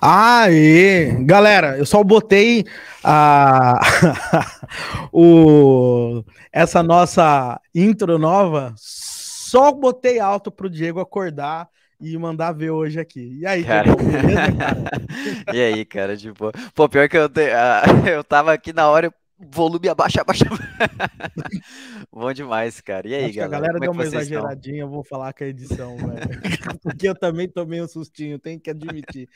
Aê! Galera, eu só botei a... o... essa nossa intro nova, só botei alto pro Diego acordar e mandar ver hoje aqui. E aí, cara? beleza, cara? e aí, cara, tipo, pô, pior que eu, te... Ah, eu tava aqui na hora, eu volume abaixa, abaixa. Bom demais, cara. E aí, Acho galera? A galera é deu é uma exageradinha, estão? eu vou falar com a edição, velho. Porque eu também tomei um sustinho, Tem que admitir.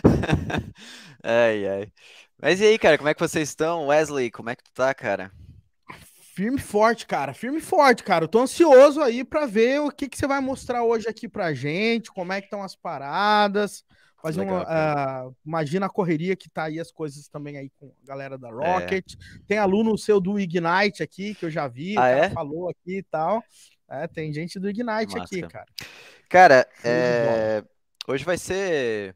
ai, ai. Mas e aí, cara, como é que vocês estão? Wesley, como é que tu tá, cara? Firme forte, cara. Firme forte, cara. Eu tô ansioso aí para ver o que, que você vai mostrar hoje aqui pra gente, como é que estão as paradas. Fazer Legal, uma, uh, ah, imagina a correria que tá aí as coisas também aí com a galera da é. Rocket. É. Tem aluno seu do Ignite aqui, que eu já vi, ah, é? falou aqui e tal. É, tem gente do Ignite aqui, cara. Cara, é... hoje vai ser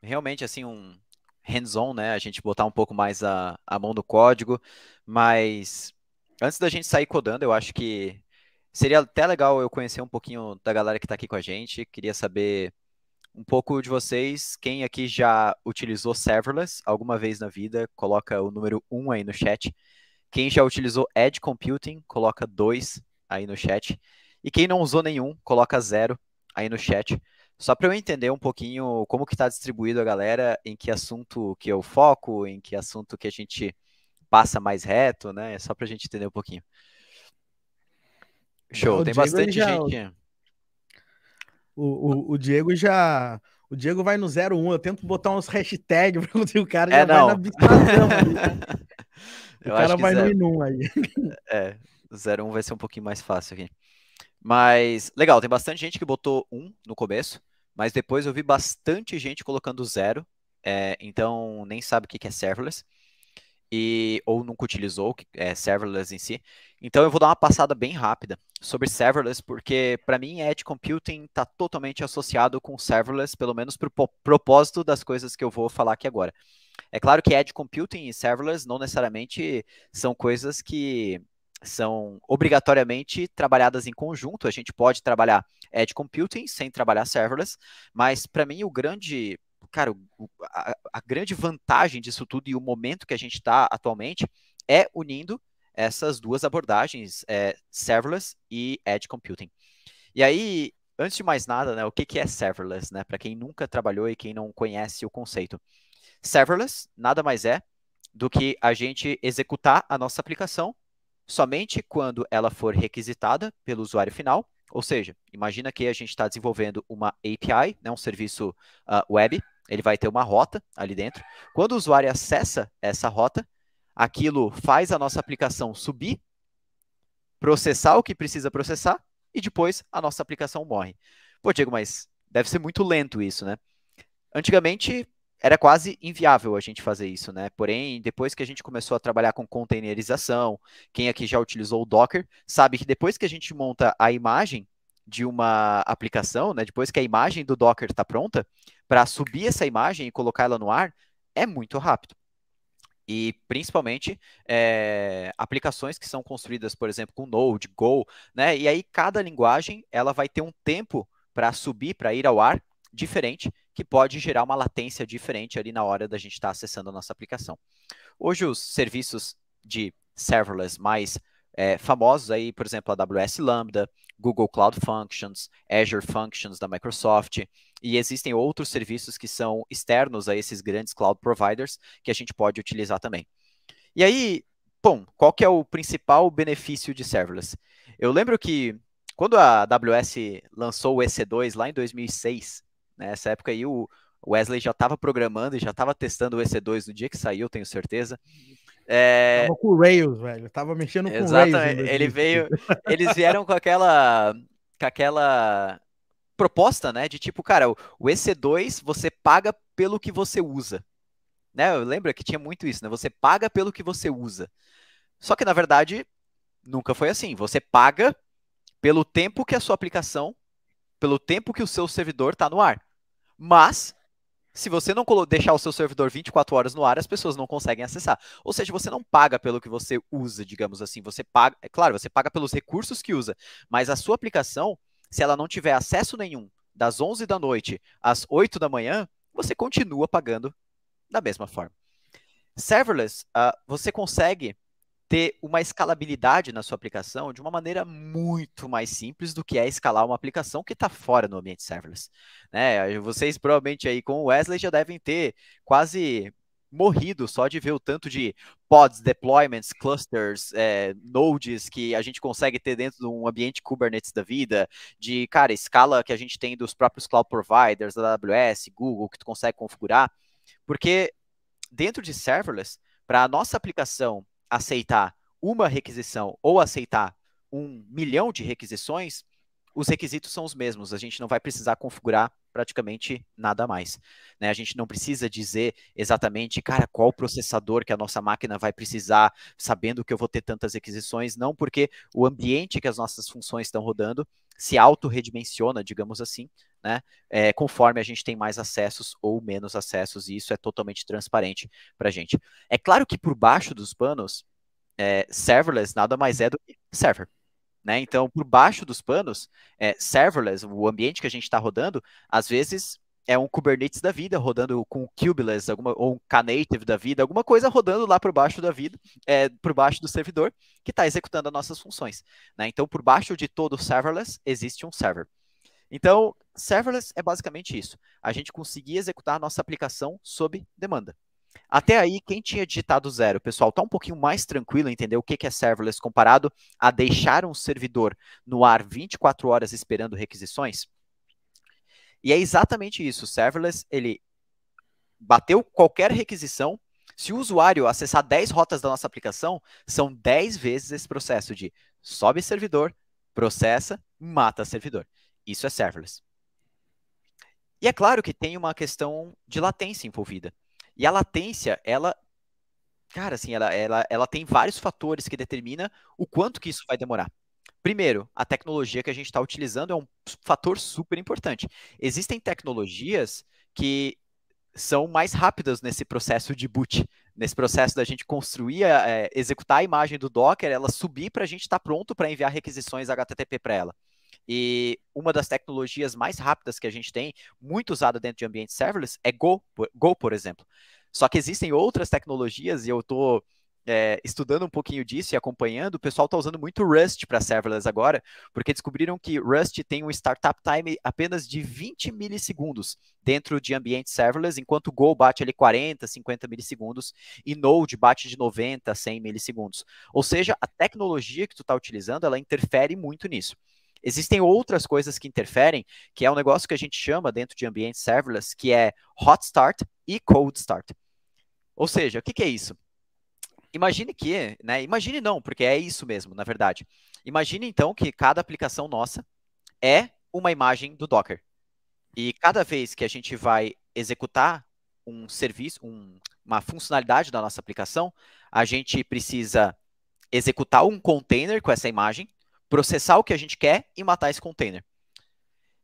realmente assim um hands-on, né? A gente botar um pouco mais a, a mão no código, mas antes da gente sair codando, eu acho que seria até legal eu conhecer um pouquinho da galera que está aqui com a gente. Queria saber um pouco de vocês. Quem aqui já utilizou serverless alguma vez na vida, coloca o número 1 um aí no chat. Quem já utilizou Edge Computing, coloca 2 aí no chat. E quem não usou nenhum, coloca 0 aí no chat. Só para eu entender um pouquinho como que está distribuído a galera, em que assunto que eu foco, em que assunto que a gente passa mais reto, né? É só para a gente entender um pouquinho. Show, o tem Diego bastante já, gente. O, o, o, Diego já. O Diego vai no 01. Eu tento botar uns hashtags pra o cara é, já é, vai na bistração. Né? o cara vai zero... no 1 aí. É, 01 vai ser um pouquinho mais fácil aqui. Mas, legal, tem bastante gente que botou 1 no começo, mas depois eu vi bastante gente colocando 0. É, então, nem sabe o que é serverless e ou nunca utilizou, é, serverless em si. Então eu vou dar uma passada bem rápida sobre serverless, porque para mim edge computing está totalmente associado com serverless, pelo menos para o propósito das coisas que eu vou falar aqui agora. É claro que edge computing e serverless não necessariamente são coisas que são obrigatoriamente trabalhadas em conjunto. A gente pode trabalhar edge computing sem trabalhar serverless, mas para mim o grande cara, a, a, grande vantagem disso tudo e o momento que a gente está atualmente é unindo essas duas abordagens, é, serverless e edge computing. E aí, antes de mais nada, né, o que, que é serverless, né? Para quem nunca trabalhou e quem não conhece o conceito. Serverless nada mais é do que a gente executar a nossa aplicação somente quando ela for requisitada pelo usuário final. Ou seja, imagina que a gente está desenvolvendo uma API, né, um serviço uh, web, ele vai ter uma rota ali dentro. Quando o usuário acessa essa rota, aquilo faz a nossa aplicação subir, processar o que precisa processar e depois a nossa aplicação morre. Pô, Diego, mas deve ser muito lento isso, né? Antigamente era quase inviável a gente fazer isso, né? Porém, depois que a gente começou a trabalhar com containerização, quem aqui já utilizou o Docker sabe que depois que a gente monta a imagem de uma aplicação, né? Depois que a imagem do Docker está pronta, para subir essa imagem e colocar ela no ar é muito rápido. E principalmente é, aplicações que são construídas, por exemplo, com Node, Go, né? E aí cada linguagem ela vai ter um tempo para subir, para ir ao ar, diferente, que pode gerar uma latência diferente ali na hora da gente estar tá acessando a nossa aplicação. Hoje os serviços de serverless mais é, famosos aí, por exemplo, a AWS Lambda, Google Cloud Functions, Azure Functions da Microsoft, e existem outros serviços que são externos a esses grandes cloud providers que a gente pode utilizar também. E aí, bom, qual que é o principal benefício de serverless? Eu lembro que quando a AWS lançou o EC2 lá em 2006, nessa né, época aí o Wesley já estava programando e já estava testando o EC2 no dia que saiu, tenho certeza. É... Tava com o Rails, velho. tava mexendo com o Rails. Ele veio, eles vieram com aquela, com aquela proposta, né? De tipo, cara, o, EC2 você paga pelo que você usa. Né? Lembra que tinha muito isso, né? Você paga pelo que você usa. Só que, na verdade, nunca foi assim. Você paga pelo tempo que a sua aplicação, pelo tempo que o seu servidor está no ar. Mas, se você não deixar o seu servidor 24 horas no ar, as pessoas não conseguem acessar. Ou seja, você não paga pelo que você usa, digamos assim. Você paga, é claro, você paga pelos recursos que usa, mas a sua aplicação se ela não tiver acesso nenhum das 11 da noite às 8 da manhã, você continua pagando da mesma forma. Serverless, uh, você consegue ter uma escalabilidade na sua aplicação de uma maneira muito mais simples do que é escalar uma aplicação que está fora do ambiente serverless. Né? Vocês provavelmente aí com o Wesley já devem ter quase morrido só de ver o tanto de pods, deployments, clusters, é, nodes que a gente consegue ter dentro de um ambiente Kubernetes da vida, de, cara, escala que a gente tem dos próprios cloud providers, AWS, Google, que tu consegue configurar. Porque dentro de serverless, para a nossa aplicação aceitar uma requisição ou aceitar um milhão de requisições, os requisitos são os mesmos, a gente não vai precisar configurar praticamente nada mais. Né? A gente não precisa dizer exatamente, cara, qual processador que a nossa máquina vai precisar, sabendo que eu vou ter tantas requisições, não, porque o ambiente que as nossas funções estão rodando se auto-redimensiona, digamos assim, né? É, conforme a gente tem mais acessos ou menos acessos, e isso é totalmente transparente para a gente. É claro que por baixo dos panos, é, serverless nada mais é do que server. Né? Então, por baixo dos panos, é, serverless, o ambiente que a gente está rodando, às vezes é um Kubernetes da vida, rodando com Kubeless, alguma, ou um Knative da vida, alguma coisa rodando lá por baixo da vida, é, por baixo do servidor, que está executando as nossas funções. Né? Então, por baixo de todo serverless, existe um server. Então, serverless é basicamente isso. A gente conseguir executar a nossa aplicação sob demanda. Até aí, quem tinha digitado zero, pessoal, está um pouquinho mais tranquilo entender o que é serverless comparado a deixar um servidor no ar 24 horas esperando requisições? E é exatamente isso. O serverless, ele bateu qualquer requisição. Se o usuário acessar 10 rotas da nossa aplicação, são 10 vezes esse processo de sobe servidor, processa, mata servidor. Isso é serverless. E é claro que tem uma questão de latência envolvida. E a latência, ela cara, assim, ela, ela, ela tem vários fatores que determina o quanto que isso vai demorar. Primeiro, a tecnologia que a gente está utilizando é um fator super importante. Existem tecnologias que são mais rápidas nesse processo de boot, nesse processo da gente construir, é, executar a imagem do Docker, ela subir para a gente estar tá pronto para enviar requisições HTTP para ela. E uma das tecnologias mais rápidas que a gente tem, muito usada dentro de ambientes serverless, é Go, Go por exemplo. Só que existem outras tecnologias, e eu estou é, estudando um pouquinho disso e acompanhando, o pessoal está usando muito Rust para serverless agora, porque descobriram que Rust tem um startup time apenas de 20 milissegundos dentro de ambiente serverless, enquanto Go bate ali 40, 50 milissegundos e Node bate de 90 100 milissegundos. Ou seja, a tecnologia que tu está utilizando, ela interfere muito nisso. Existem outras coisas que interferem, que é um negócio que a gente chama dentro de ambientes serverless, que é hot start e cold start. Ou seja, o que, que é isso? Imagine que, né? Imagine não, porque é isso mesmo, na verdade. Imagine então que cada aplicação nossa é uma imagem do Docker. E cada vez que a gente vai executar um serviço, um, uma funcionalidade da nossa aplicação, a gente precisa executar um container com essa imagem processar o que a gente quer e matar esse container.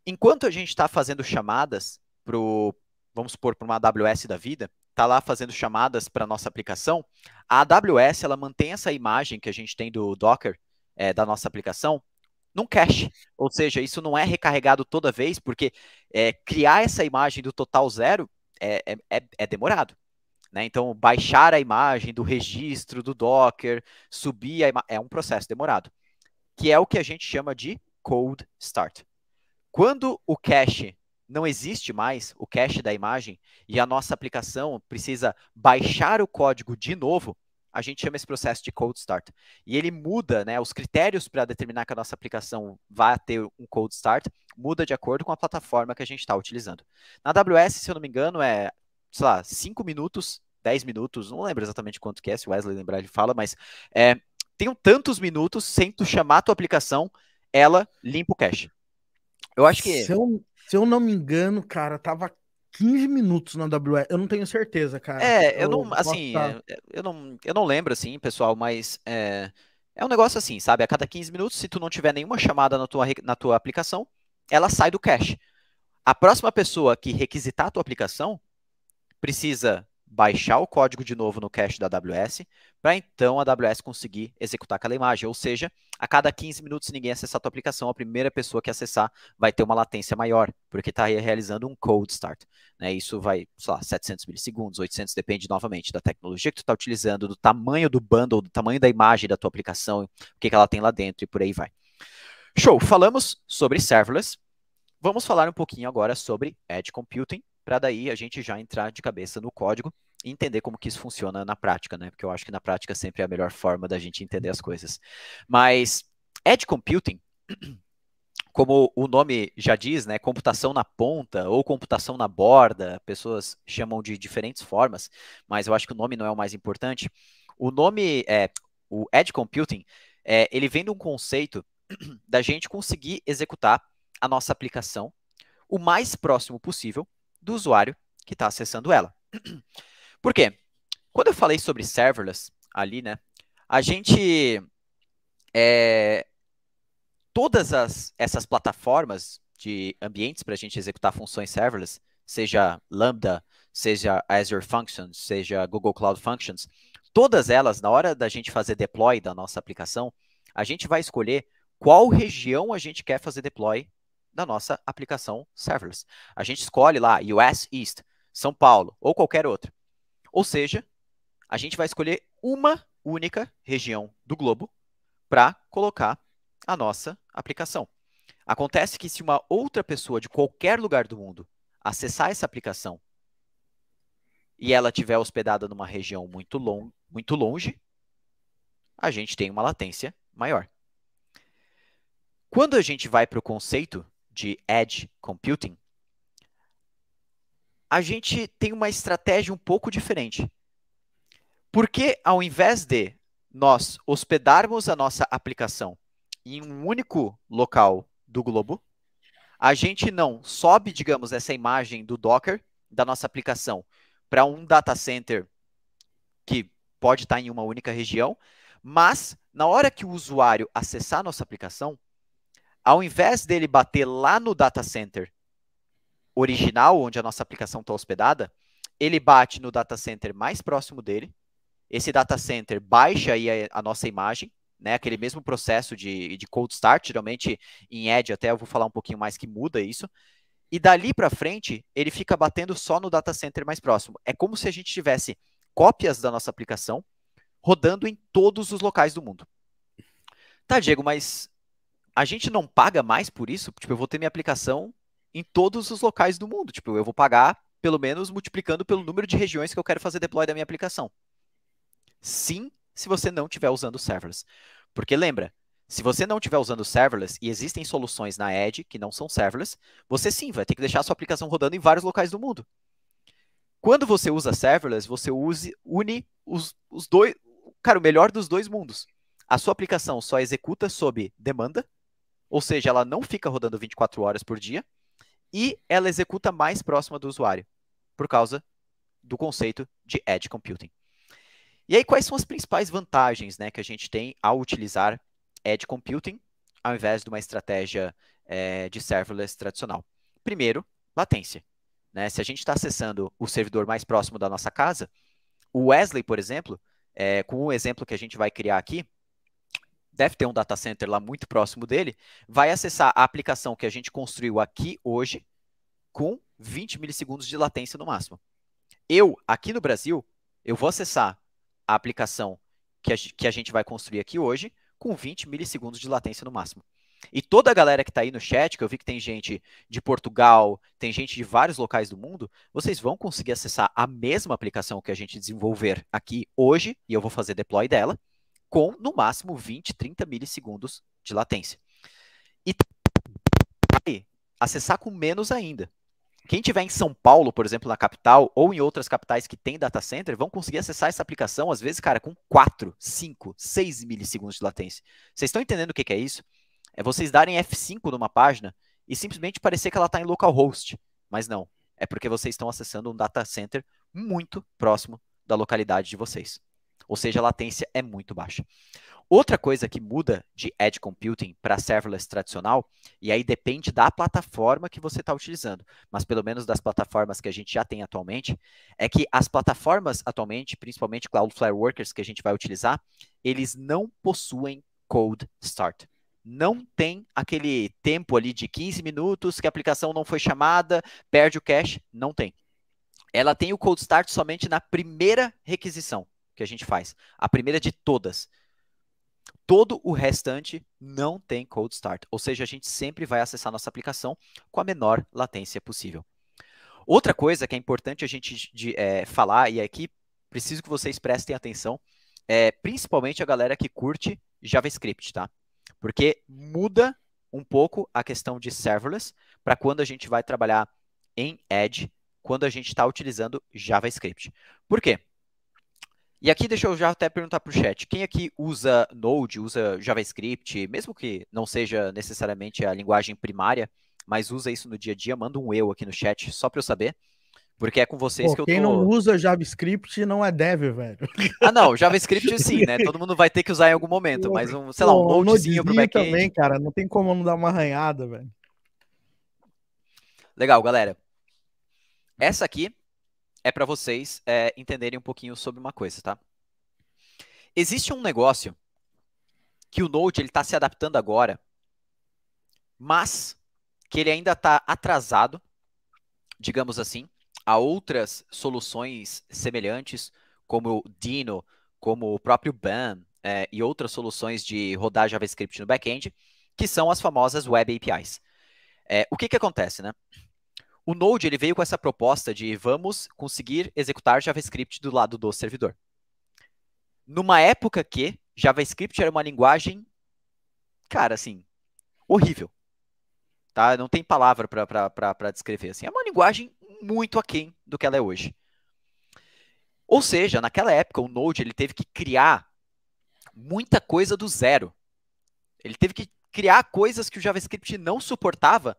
Enquanto a gente está fazendo chamadas para vamos supor, para uma AWS da vida, está lá fazendo chamadas para a nossa aplicação, a AWS ela mantém essa imagem que a gente tem do Docker é, da nossa aplicação num cache. Ou seja, isso não é recarregado toda vez, porque é, criar essa imagem do total zero é, é, é, é demorado. Né? Então, baixar a imagem do registro do Docker, subir a é um processo demorado que é o que a gente chama de cold start. Quando o cache não existe mais, o cache da imagem, e a nossa aplicação precisa baixar o código de novo, a gente chama esse processo de cold start. E ele muda, né? Os critérios para determinar que a nossa aplicação vai ter um cold start muda de acordo com a plataforma que a gente está utilizando. Na AWS, se eu não me engano, é, sei lá, 5 minutos, 10 minutos, não lembro exatamente quanto que é, se o Wesley lembrar ele fala, mas é, tenho tantos minutos sem tu chamar a tua aplicação, ela limpa o cache. Eu acho que. Se eu, se eu não me engano, cara, tava 15 minutos na AWS. Eu não tenho certeza, cara. É, eu, eu não. Assim, é, eu, não, eu não lembro, assim, pessoal, mas. É... É um negócio assim, sabe? A cada 15 minutos, se tu não tiver nenhuma chamada na tua, na tua aplicação, ela sai do cache. A próxima pessoa que requisitar a tua aplicação precisa baixar o código de novo no cache da AWS, para então a AWS conseguir executar aquela imagem. Ou seja, a cada 15 minutos ninguém acessar a tua aplicação, a primeira pessoa que acessar vai ter uma latência maior, porque está realizando um cold start. Né? Isso vai, sei lá, 700 milissegundos, 800, depende novamente da tecnologia que tu está utilizando, do tamanho do bundle, do tamanho da imagem da tua aplicação, o que, que ela tem lá dentro e por aí vai. Show, falamos sobre serverless. Vamos falar um pouquinho agora sobre Edge Computing para daí a gente já entrar de cabeça no código e entender como que isso funciona na prática, né? Porque eu acho que na prática sempre é a melhor forma da gente entender as coisas. Mas Edge Computing, como o nome já diz, né, computação na ponta ou computação na borda, pessoas chamam de diferentes formas, mas eu acho que o nome não é o mais importante. O nome, é, o Edge Computing, é, ele vem de um conceito da gente conseguir executar a nossa aplicação o mais próximo possível do usuário que está acessando ela. Por quê? Quando eu falei sobre serverless ali, né, a gente é, todas as, essas plataformas de ambientes para a gente executar funções serverless, seja Lambda, seja Azure Functions, seja Google Cloud Functions, todas elas, na hora da gente fazer deploy da nossa aplicação, a gente vai escolher qual região a gente quer fazer deploy da nossa aplicação serverless. A gente escolhe lá US East, São Paulo ou qualquer outra. Ou seja, a gente vai escolher uma única região do globo para colocar a nossa aplicação. Acontece que se uma outra pessoa de qualquer lugar do mundo acessar essa aplicação e ela estiver hospedada numa região muito, long, muito longe, a gente tem uma latência maior. Quando a gente vai para o conceito de edge computing, a gente tem uma estratégia um pouco diferente. Porque ao invés de nós hospedarmos a nossa aplicação em um único local do globo, a gente não sobe, digamos, essa imagem do Docker da nossa aplicação para um data center que pode estar em uma única região, mas na hora que o usuário acessar a nossa aplicação, ao invés dele bater lá no data center original, onde a nossa aplicação está hospedada, ele bate no data center mais próximo dele. Esse data center baixa aí a, a nossa imagem, né? Aquele mesmo processo de, de cold start, geralmente em Edge até eu vou falar um pouquinho mais que muda isso. E dali para frente, ele fica batendo só no data center mais próximo. É como se a gente tivesse cópias da nossa aplicação rodando em todos os locais do mundo. Tá, Diego, mas a gente não paga mais por isso? Tipo, eu vou ter minha aplicação em todos os locais do mundo. Tipo, eu vou pagar, pelo menos, multiplicando pelo número de regiões que eu quero fazer deploy da minha aplicação. Sim, se você não estiver usando serverless. Porque lembra, se você não estiver usando serverless e existem soluções na Edge que não são serverless, você sim vai ter que deixar a sua aplicação rodando em vários locais do mundo. Quando você usa serverless, você use, une os, os dois, cara, o melhor dos dois mundos. A sua aplicação só executa sob demanda, ou seja, ela não fica rodando 24 horas por dia e ela executa mais próxima do usuário, por causa do conceito de edge computing. E aí, quais são as principais vantagens né, que a gente tem ao utilizar edge computing ao invés de uma estratégia é, de serverless tradicional? Primeiro, latência. Né? Se a gente está acessando o servidor mais próximo da nossa casa, o Wesley, por exemplo, é, com o exemplo que a gente vai criar aqui, deve ter um data center lá muito próximo dele, vai acessar a aplicação que a gente construiu aqui hoje com 20 milissegundos de latência no máximo. Eu, aqui no Brasil, eu vou acessar a aplicação que a, gente vai construir aqui hoje com 20 milissegundos de latência no máximo. E toda a galera que está aí no chat, que eu vi que tem gente de Portugal, tem gente de vários locais do mundo, vocês vão conseguir acessar a mesma aplicação que a gente desenvolver aqui hoje, e eu vou fazer deploy dela, com no máximo 20, 30 milissegundos de latência. E vai tá acessar com menos ainda. Quem tiver em São Paulo, por exemplo, na capital, ou em outras capitais que tem data center, vão conseguir acessar essa aplicação, às vezes, cara, com 4, 5, 6 milissegundos de latência. Vocês estão entendendo o que, que é isso? É vocês darem F5 numa página e simplesmente parecer que ela está em localhost. Mas não. É porque vocês estão acessando um data center muito próximo da localidade de vocês. Ou seja, a latência é muito baixa. Outra coisa que muda de edge computing para serverless tradicional, e aí depende da plataforma que você está utilizando, mas pelo menos das plataformas que a gente já tem atualmente, é que as plataformas atualmente, principalmente Cloudflare Workers que a gente vai utilizar, eles não possuem cold start. Não tem aquele tempo ali de 15 minutos que a aplicação não foi chamada, perde o cache, não tem. Ela tem o cold start somente na primeira requisição que a gente faz. A primeira é de todas. Todo o restante não tem cold start, ou seja, a gente sempre vai acessar nossa aplicação com a menor latência possível. Outra coisa que é importante a gente de, é, falar, e aqui é preciso que vocês prestem atenção, é principalmente a galera que curte JavaScript, tá? Porque muda um pouco a questão de serverless para quando a gente vai trabalhar em Edge, quando a gente está utilizando JavaScript. Por quê? E aqui deixa eu já até perguntar para o chat, quem aqui usa Node, usa JavaScript, mesmo que não seja necessariamente a linguagem primária, mas usa isso no dia a dia, manda um eu aqui no chat, só para eu saber, porque é com vocês Pô, que eu tô... Quem não usa JavaScript não é dev, velho. Ah não, JavaScript sim, né, todo mundo vai ter que usar em algum momento, mas um, sei lá, um Nodezinho para o back também, cara, não tem como não dar uma arranhada, velho. Legal, galera. Essa aqui é para vocês é, entenderem um pouquinho sobre uma coisa, tá? Existe um negócio que o Node ele está se adaptando agora, mas que ele ainda está atrasado, digamos assim, a outras soluções semelhantes, como o Dino, como o próprio BAM é, e outras soluções de rodar JavaScript no back-end, que são as famosas Web APIs. É, o que, que acontece, né? O Node ele veio com essa proposta de vamos conseguir executar JavaScript do lado do servidor. Numa época que JavaScript era uma linguagem, cara, assim, horrível. Tá? Não tem palavra para descrever. Assim. É uma linguagem muito aquém do que ela é hoje. Ou seja, naquela época, o Node ele teve que criar muita coisa do zero. Ele teve que criar coisas que o JavaScript não suportava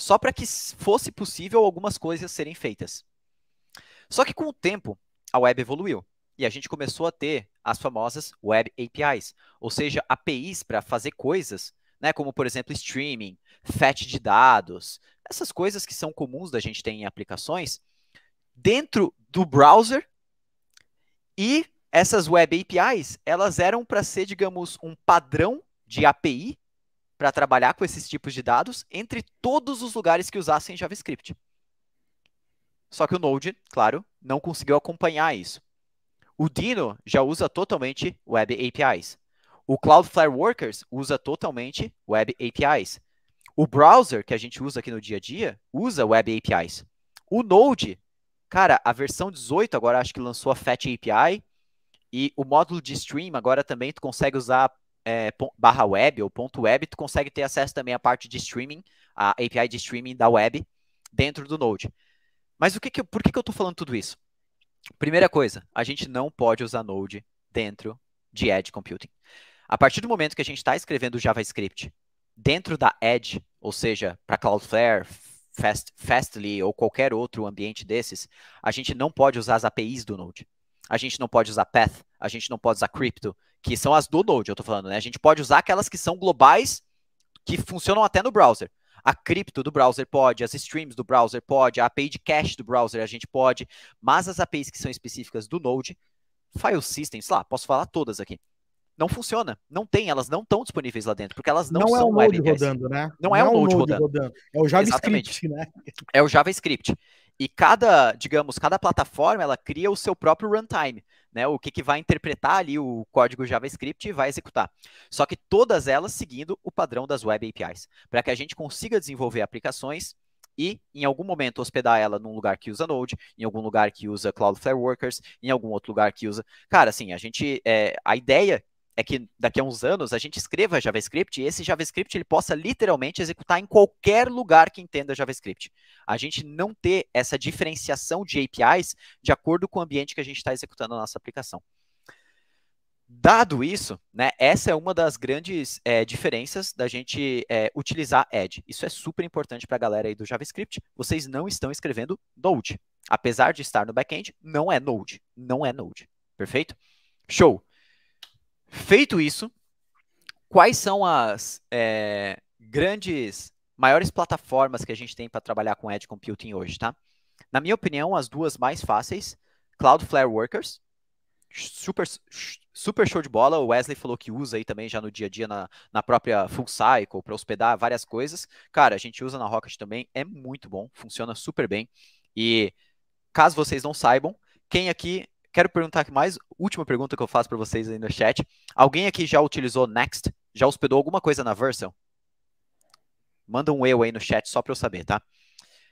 só para que fosse possível algumas coisas serem feitas. Só que com o tempo, a web evoluiu e a gente começou a ter as famosas web APIs, ou seja, APIs para fazer coisas, né, como por exemplo streaming, fetch de dados, essas coisas que são comuns da gente ter em aplicações dentro do browser e essas web APIs, elas eram para ser, digamos, um padrão de API para trabalhar com esses tipos de dados entre todos os lugares que usassem JavaScript. Só que o Node, claro, não conseguiu acompanhar isso. O Dino já usa totalmente Web APIs. O Cloudflare Workers usa totalmente Web APIs. O browser que a gente usa aqui no dia a dia usa Web APIs. O Node, cara, a versão 18 agora acho que lançou a Fetch API e o módulo de stream agora também tu consegue usar é, barra web ou ponto web, tu consegue ter acesso também à parte de streaming, a API de streaming da web dentro do Node. Mas o que que, por que, que eu estou falando tudo isso? Primeira coisa, a gente não pode usar Node dentro de Edge Computing. A partir do momento que a gente está escrevendo JavaScript dentro da Edge, ou seja, para Cloudflare, Fast, Fastly ou qualquer outro ambiente desses, a gente não pode usar as APIs do Node. A gente não pode usar Path, a gente não pode usar Crypto, que são as do Node, eu estou falando, né? A gente pode usar aquelas que são globais, que funcionam até no browser. A cripto do browser pode, as streams do browser pode, a API de cache do browser a gente pode, mas as APIs que são específicas do Node, file systems, lá, posso falar todas aqui. Não funciona, não tem, elas não estão disponíveis lá dentro, porque elas não, não é são né? é, é um Node rodando, né? Não, não é, o um Node, rodando. rodando. É o JavaScript, Exatamente. né? É o JavaScript. E cada, digamos, cada plataforma ela cria o seu próprio runtime, né? O que, que vai interpretar ali o código JavaScript e vai executar. Só que todas elas seguindo o padrão das web APIs, para que a gente consiga desenvolver aplicações e, em algum momento, hospedar ela num lugar que usa Node, em algum lugar que usa Cloudflare Workers, em algum outro lugar que usa. Cara, assim, a gente. É, a ideia é que daqui a uns anos a gente escreva JavaScript e esse JavaScript ele possa literalmente executar em qualquer lugar que entenda JavaScript. A gente não ter essa diferenciação de APIs de acordo com o ambiente que a gente está executando a nossa aplicação. Dado isso, né, essa é uma das grandes é, diferenças da gente é, utilizar Edge. Isso é super importante para a galera aí do JavaScript. Vocês não estão escrevendo Node. Apesar de estar no back-end, não é Node. Não é Node. Perfeito? Show! Feito isso, quais são as é, grandes, maiores plataformas que a gente tem para trabalhar com Edge Computing hoje, tá? Na minha opinião, as duas mais fáceis, Cloudflare Workers, super, super show de bola. O Wesley falou que usa aí também já no dia a dia na, na própria Full Cycle para hospedar várias coisas. Cara, a gente usa na Rocket também, é muito bom, funciona super bem. E caso vocês não saibam, quem aqui Quero perguntar aqui mais, última pergunta que eu faço para vocês aí no chat. Alguém aqui já utilizou Next? Já hospedou alguma coisa na Vercel? Manda um eu aí no chat só para eu saber, tá?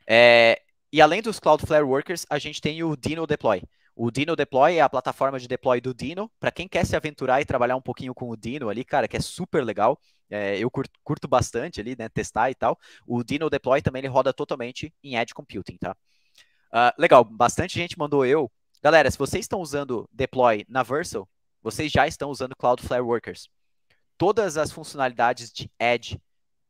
É, e além dos Cloudflare Workers, a gente tem o Dino Deploy. O Dino Deploy é a plataforma de deploy do Dino. Para quem quer se aventurar e trabalhar um pouquinho com o Dino ali, cara, que é super legal. É, eu curto, curto, bastante ali, né? Testar e tal. O Dino Deploy também ele roda totalmente em Edge Computing, tá? Uh, legal, bastante gente mandou eu Galera, se vocês estão usando deploy na Versal, vocês já estão usando Cloudflare Workers. Todas as funcionalidades de Edge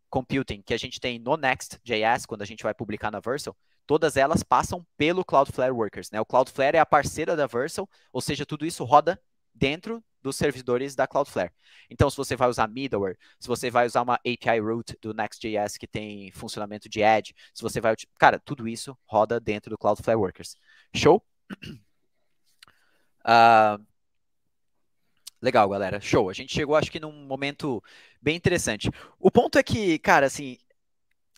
Computing que a gente tem no Next.js, quando a gente vai publicar na Versal, todas elas passam pelo Cloudflare Workers. Né? O Cloudflare é a parceira da Versal, ou seja, tudo isso roda dentro dos servidores da Cloudflare. Então, se você vai usar middleware, se você vai usar uma API root do Next.js que tem funcionamento de Edge, se você vai... Cara, tudo isso roda dentro do Cloudflare Workers. Show? Ah, legal, galera. Show. A gente chegou, acho que, num momento bem interessante. O ponto é que, cara, assim,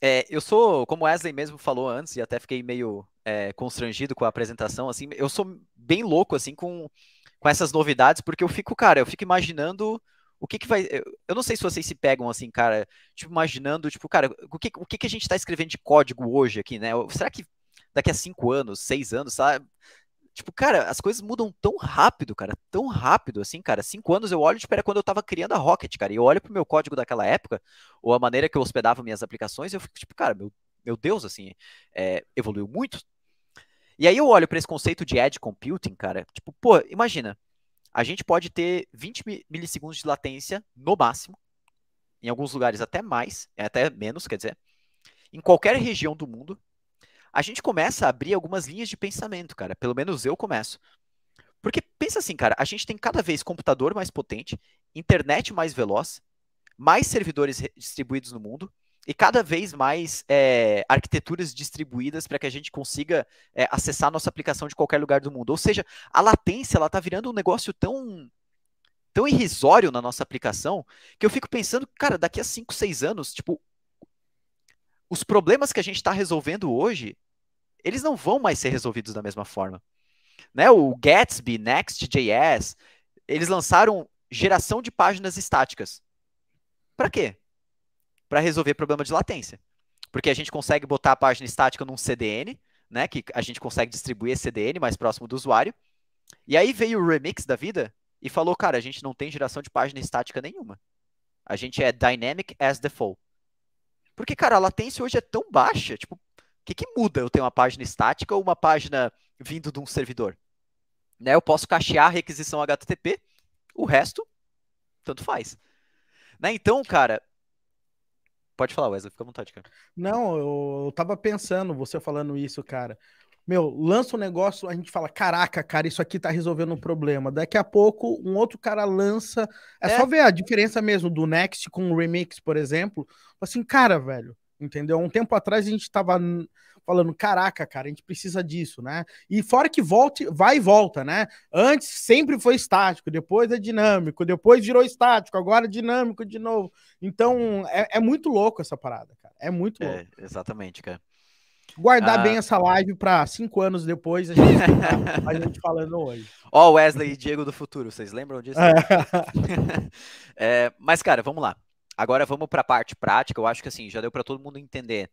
é, eu sou, como Wesley mesmo falou antes, e até fiquei meio é, constrangido com a apresentação, assim, eu sou bem louco, assim, com, com essas novidades, porque eu fico, cara, eu fico imaginando o que que vai... Eu não sei se vocês se pegam, assim, cara, tipo, imaginando, tipo, cara, o que, o que, que a gente está escrevendo de código hoje aqui, né? Será que daqui a cinco anos, seis anos, sabe? Tipo, cara, as coisas mudam tão rápido, cara, tão rápido assim, cara. Cinco anos eu olho, tipo, era quando eu tava criando a Rocket, cara. E eu olho pro meu código daquela época, ou a maneira que eu hospedava minhas aplicações, eu fico, tipo, cara, meu, meu Deus, assim, é, evoluiu muito. E aí eu olho para esse conceito de edge computing, cara, tipo, pô, imagina, a gente pode ter 20 milissegundos de latência no máximo, em alguns lugares até mais, é até menos, quer dizer, em qualquer região do mundo, a gente começa a abrir algumas linhas de pensamento, cara. Pelo menos eu começo. Porque pensa assim, cara, a gente tem cada vez computador mais potente, internet mais veloz, mais servidores distribuídos no mundo e cada vez mais é, arquiteturas distribuídas para que a gente consiga é, acessar a nossa aplicação de qualquer lugar do mundo. Ou seja, a latência ela está virando um negócio tão tão irrisório na nossa aplicação que eu fico pensando, cara, daqui a 5, 6 anos, tipo, os problemas que a gente está resolvendo hoje, eles não vão mais ser resolvidos da mesma forma. Né? O Gatsby, Next.js, eles lançaram geração de páginas estáticas. Para quê? Para resolver problema de latência. Porque a gente consegue botar a página estática num CDN, né, que a gente consegue distribuir esse CDN mais próximo do usuário. E aí veio o Remix da vida e falou, cara, a gente não tem geração de página estática nenhuma. A gente é dynamic as default. Porque, cara, a latência hoje é tão baixa. Tipo, o que, que muda eu ter uma página estática ou uma página vindo de um servidor? Né, eu posso cachear a requisição HTTP, o resto, tanto faz. Né, então, cara. Pode falar, Wesley, fica à vontade, cara. Não, eu tava pensando, você falando isso, cara meu, lança um negócio, a gente fala, caraca, cara, isso aqui tá resolvendo um problema. Daqui a pouco, um outro cara lança. É, é. só ver a diferença mesmo do Next com o Remix, por exemplo. Assim, cara, velho, entendeu? Um tempo atrás a gente tava falando, caraca, cara, a gente precisa disso, né? E fora que volte, vai e volta, né? Antes sempre foi estático, depois é dinâmico, depois virou estático, agora é dinâmico de novo. Então, é, é muito louco essa parada, cara. É muito é, louco. É, exatamente, cara guardar ah. bem essa live para cinco anos depois a gente, a gente falando hoje. Ó, oh, Wesley e Diego do futuro, vocês lembram disso? é, é mas, cara, vamos lá. Agora vamos para a parte prática. Eu acho que assim, já deu para todo mundo entender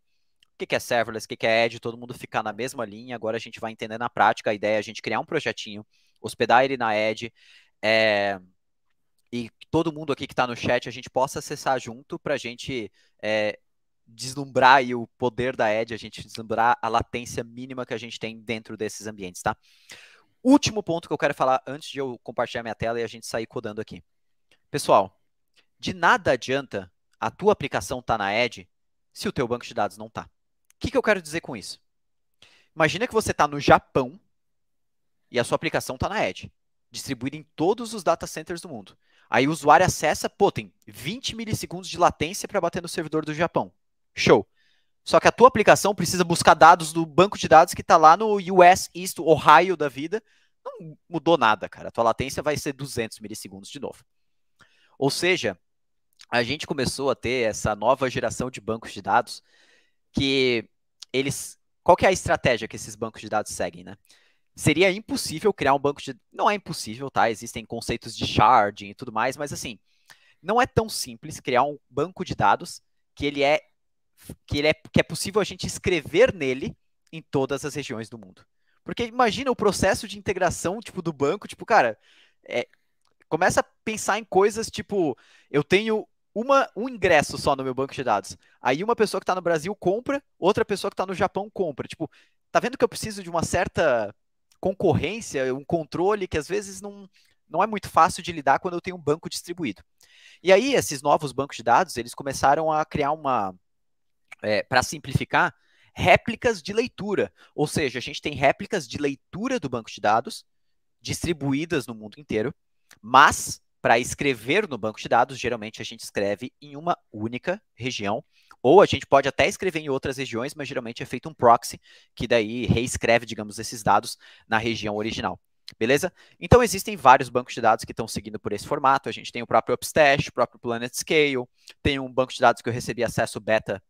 o que é serverless, o que é edge, todo mundo ficar na mesma linha. Agora a gente vai entender na prática a ideia é a gente criar um projetinho, hospedar ele na edge. É, e todo mundo aqui que está no chat a gente possa acessar junto para a gente é, deslumbrar aí o poder da Edge, a gente deslumbrar a latência mínima que a gente tem dentro desses ambientes, tá? Último ponto que eu quero falar antes de eu compartilhar minha tela e a gente sair codando aqui. Pessoal, de nada adianta a tua aplicação tá na Edge se o teu banco de dados não tá. O que, que eu quero dizer com isso? Imagina que você está no Japão e a sua aplicação está na Edge, distribuída em todos os data centers do mundo. Aí o usuário acessa, pô, tem 20 milissegundos de latência para bater no servidor do Japão. Show. Só que a tua aplicação precisa buscar dados do banco de dados que está lá no US East Ohio da vida. Não mudou nada, cara. A tua latência vai ser 200 milissegundos de novo. Ou seja, a gente começou a ter essa nova geração de bancos de dados que eles... Qual que é a estratégia que esses bancos de dados seguem, né? Seria impossível criar um banco de... Não é impossível, tá? Existem conceitos de sharding e tudo mais, mas assim, não é tão simples criar um banco de dados que ele é que, ele é, que é possível a gente escrever nele em todas as regiões do mundo. Porque imagina o processo de integração tipo do banco, tipo, cara, é, começa a pensar em coisas tipo, eu tenho uma, um ingresso só no meu banco de dados. Aí uma pessoa que está no Brasil compra, outra pessoa que está no Japão compra. Tipo, tá vendo que eu preciso de uma certa concorrência, um controle que às vezes não, não é muito fácil de lidar quando eu tenho um banco distribuído. E aí esses novos bancos de dados, eles começaram a criar uma é, para simplificar, réplicas de leitura. Ou seja, a gente tem réplicas de leitura do banco de dados distribuídas no mundo inteiro, mas para escrever no banco de dados, geralmente a gente escreve em uma única região, ou a gente pode até escrever em outras regiões, mas geralmente é feito um proxy, que daí reescreve, digamos, esses dados na região original. Beleza? Então existem vários bancos de dados que estão seguindo por esse formato. A gente tem o próprio Upstash, o próprio Planet Scale, tem um banco de dados que eu recebi acesso beta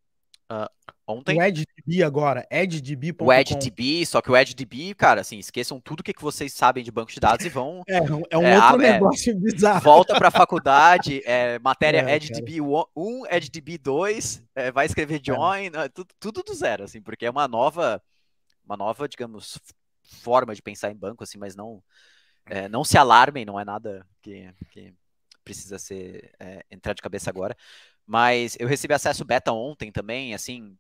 Uh, ontem. O EdgeDB agora, EdDB O EdgeDB, só que o EdDB, cara, assim, esqueçam tudo que vocês sabem de banco de dados e vão... É, é um é, é outro é, negócio bizarro. Volta pra faculdade, é, matéria é, EdgeDB 1, EdDB 2, vai escrever é. join, tudo, tudo do zero, assim, porque é uma nova, uma nova, digamos, forma de pensar em banco, assim, mas não... não se alarmem, não é nada que, que precisa ser é, entrar de cabeça agora. Mas eu recebi acesso beta ontem também, assim,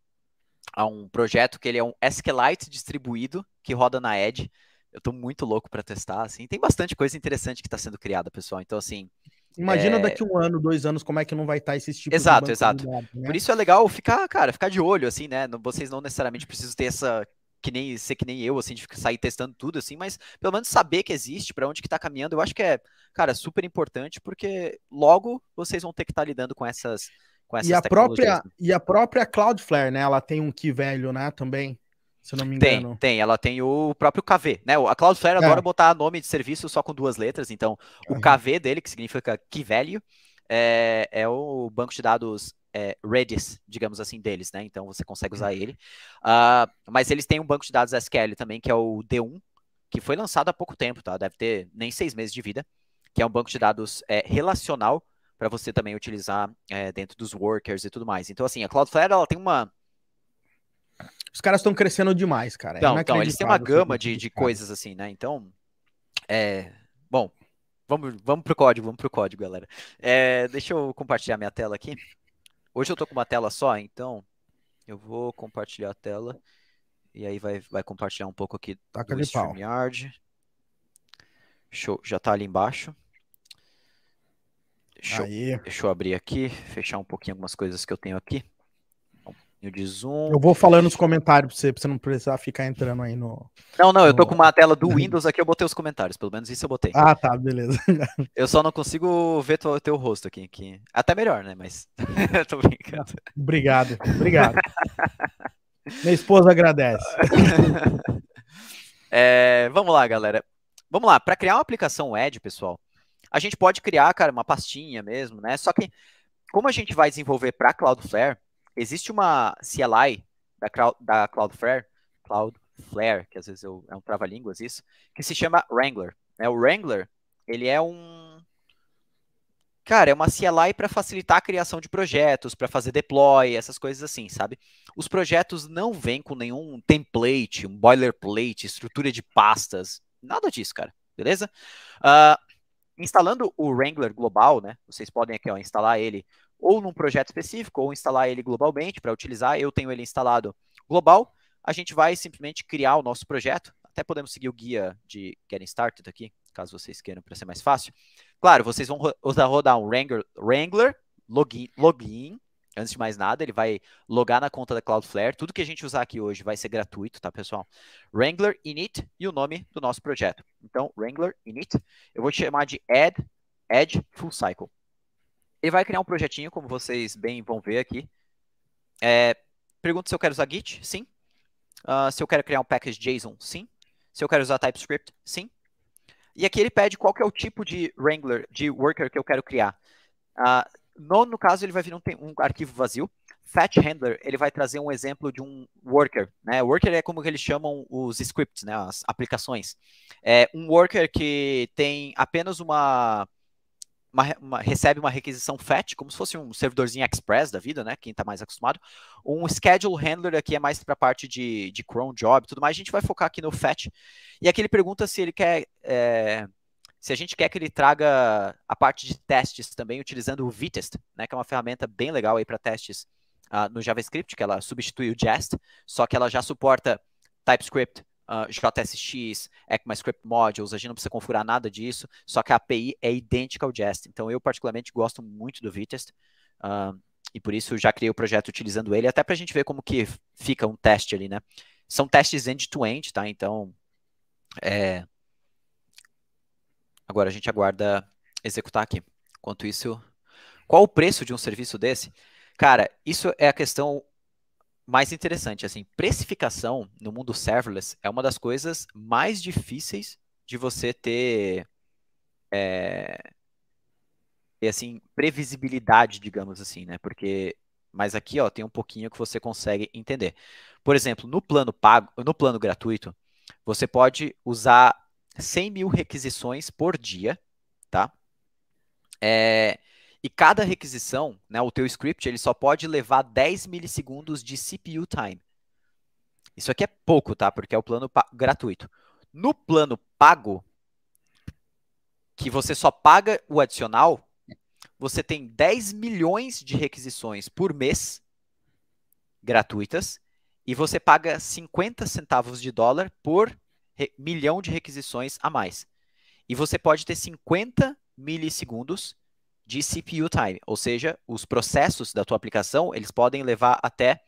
a um projeto que ele é um SQLite distribuído que roda na Edge. Eu estou muito louco para testar, assim. Tem bastante coisa interessante que está sendo criada, pessoal. Então, assim, Imagina é... daqui um ano, dois anos, como é que não vai estar tá esse tipo exato, de Exato, exato. Né? Por isso é legal ficar, cara, ficar de olho, assim, né? Vocês não necessariamente precisam ter essa que nem ser que nem eu, assim, de sair testando tudo, assim, mas pelo menos saber que existe, para onde que tá caminhando, eu acho que é, cara, super importante, porque logo vocês vão ter que estar tá lidando com essas. Com essas e a própria né? E a própria Cloudflare, né? Ela tem um que velho, né, também. Se eu não me engano. Tem, tem. Ela tem o próprio KV, né? A Cloudflare é. adora botar nome de serviço só com duas letras, então uhum. o KV dele, que significa que velho é, é o banco de dados é, Redis, digamos assim, deles, né? Então você consegue usar uhum. ele. Uh, mas eles têm um banco de dados SQL também, que é o D1, que foi lançado há pouco tempo, tá? Deve ter nem seis meses de vida, que é um banco de dados é, relacional para você também utilizar é, dentro dos workers e tudo mais. Então, assim, a Cloudflare ela tem uma. Os caras estão crescendo demais, cara. É então, então eles têm uma gama de, de coisas assim, né? Então, é. Bom, vamos, vamos pro código, vamos pro código, galera. É, deixa eu compartilhar minha tela aqui. Hoje eu tô com uma tela só, então eu vou compartilhar a tela. E aí vai, vai compartilhar um pouco aqui Tá do StreamYard. Show, já tá ali embaixo. Deixa, eu, deixa eu abrir aqui, fechar um pouquinho algumas coisas que eu tenho aqui de zoom. Eu vou falando os comentários para você, para você não precisar ficar entrando aí no. Não, não, eu tô com uma tela do Windows aqui, eu botei os comentários, pelo menos isso eu botei. Ah, tá, beleza. Eu só não consigo ver o teu rosto aqui, aqui. Até melhor, né? Mas. tô brincando. Obrigado, obrigado. Minha esposa agradece. é, vamos lá, galera. Vamos lá, para criar uma aplicação web, pessoal, a gente pode criar, cara, uma pastinha mesmo, né? Só que, como a gente vai desenvolver para Cloudflare, existe uma CLI da, da Cloudflare, Cloudflare, que às vezes eu, é um trava-línguas isso, que se chama Wrangler. Né? O Wrangler, ele é um... Cara, é uma CLI para facilitar a criação de projetos, para fazer deploy, essas coisas assim, sabe? Os projetos não vêm com nenhum template, um boilerplate, estrutura de pastas, nada disso, cara, beleza? Uh, instalando o Wrangler global, né? Vocês podem aqui ó, instalar ele ou num projeto específico, ou instalar ele globalmente para utilizar. Eu tenho ele instalado global. A gente vai simplesmente criar o nosso projeto. Até podemos seguir o guia de Getting Started aqui, caso vocês queiram, para ser mais fácil. Claro, vocês vão usar rodar um Wrangler, Wrangler login, login, antes de mais nada, ele vai logar na conta da Cloudflare. Tudo que a gente usar aqui hoje vai ser gratuito, tá, pessoal? Wrangler init e o nome do nosso projeto. Então, Wrangler init, eu vou chamar de add, add full cycle. Ele vai criar um projetinho, como vocês bem vão ver aqui. É, pergunta se eu quero usar Git, sim. Uh, se eu quero criar um package JSON, sim. Se eu quero usar TypeScript, sim. E aqui ele pede qual que é o tipo de Wrangler, de worker que eu quero criar. Uh, no, no caso, ele vai vir um, um, arquivo vazio. Fetch Handler, ele vai trazer um exemplo de um worker. Né? Worker é como eles chamam os scripts, né? as aplicações. É um worker que tem apenas uma uma, uma, recebe uma requisição FET, como se fosse um servidorzinho Express da vida, né? Quem está mais acostumado. Um Schedule Handler aqui é mais para a parte de, de cron job e tudo mais. A gente vai focar aqui no FET. E aqui ele pergunta se ele quer. É, se a gente quer que ele traga a parte de testes também, utilizando o Vitest, né? Que é uma ferramenta bem legal aí para testes uh, no JavaScript, que ela substitui o Jest, só que ela já suporta TypeScript, uh, ah, JSX, ECMAScript Modules, a gente não precisa configurar nada disso, só que a API é idêntica ao Jest. Então, eu particularmente gosto muito do Vitest, uh, e por isso já criei o projeto utilizando ele, até para a gente ver como que fica um teste ali, né? São testes end-to-end, -end, tá? Então, é... agora a gente aguarda executar aqui. Enquanto isso, qual o preço de um serviço desse? Cara, isso é a questão mais interessante, assim, precificação no mundo serverless é uma das coisas mais difíceis de você ter, é, ter assim, previsibilidade, digamos assim, né? Porque, mas aqui, ó, tem um pouquinho que você consegue entender. Por exemplo, no plano pago, no plano gratuito, você pode usar 100 mil requisições por dia, tá? É, e cada requisição, né, o teu script, ele só pode levar 10 milissegundos de CPU time. Isso aqui é pouco, tá? Porque é o plano gratuito. No plano pago, que você só paga o adicional, você tem 10 milhões de requisições por mês gratuitas e você paga 50 centavos de dólar por milhão de requisições a mais. E você pode ter 50 milissegundos de CPU time, ou seja, os processos da tua aplicação, eles podem levar até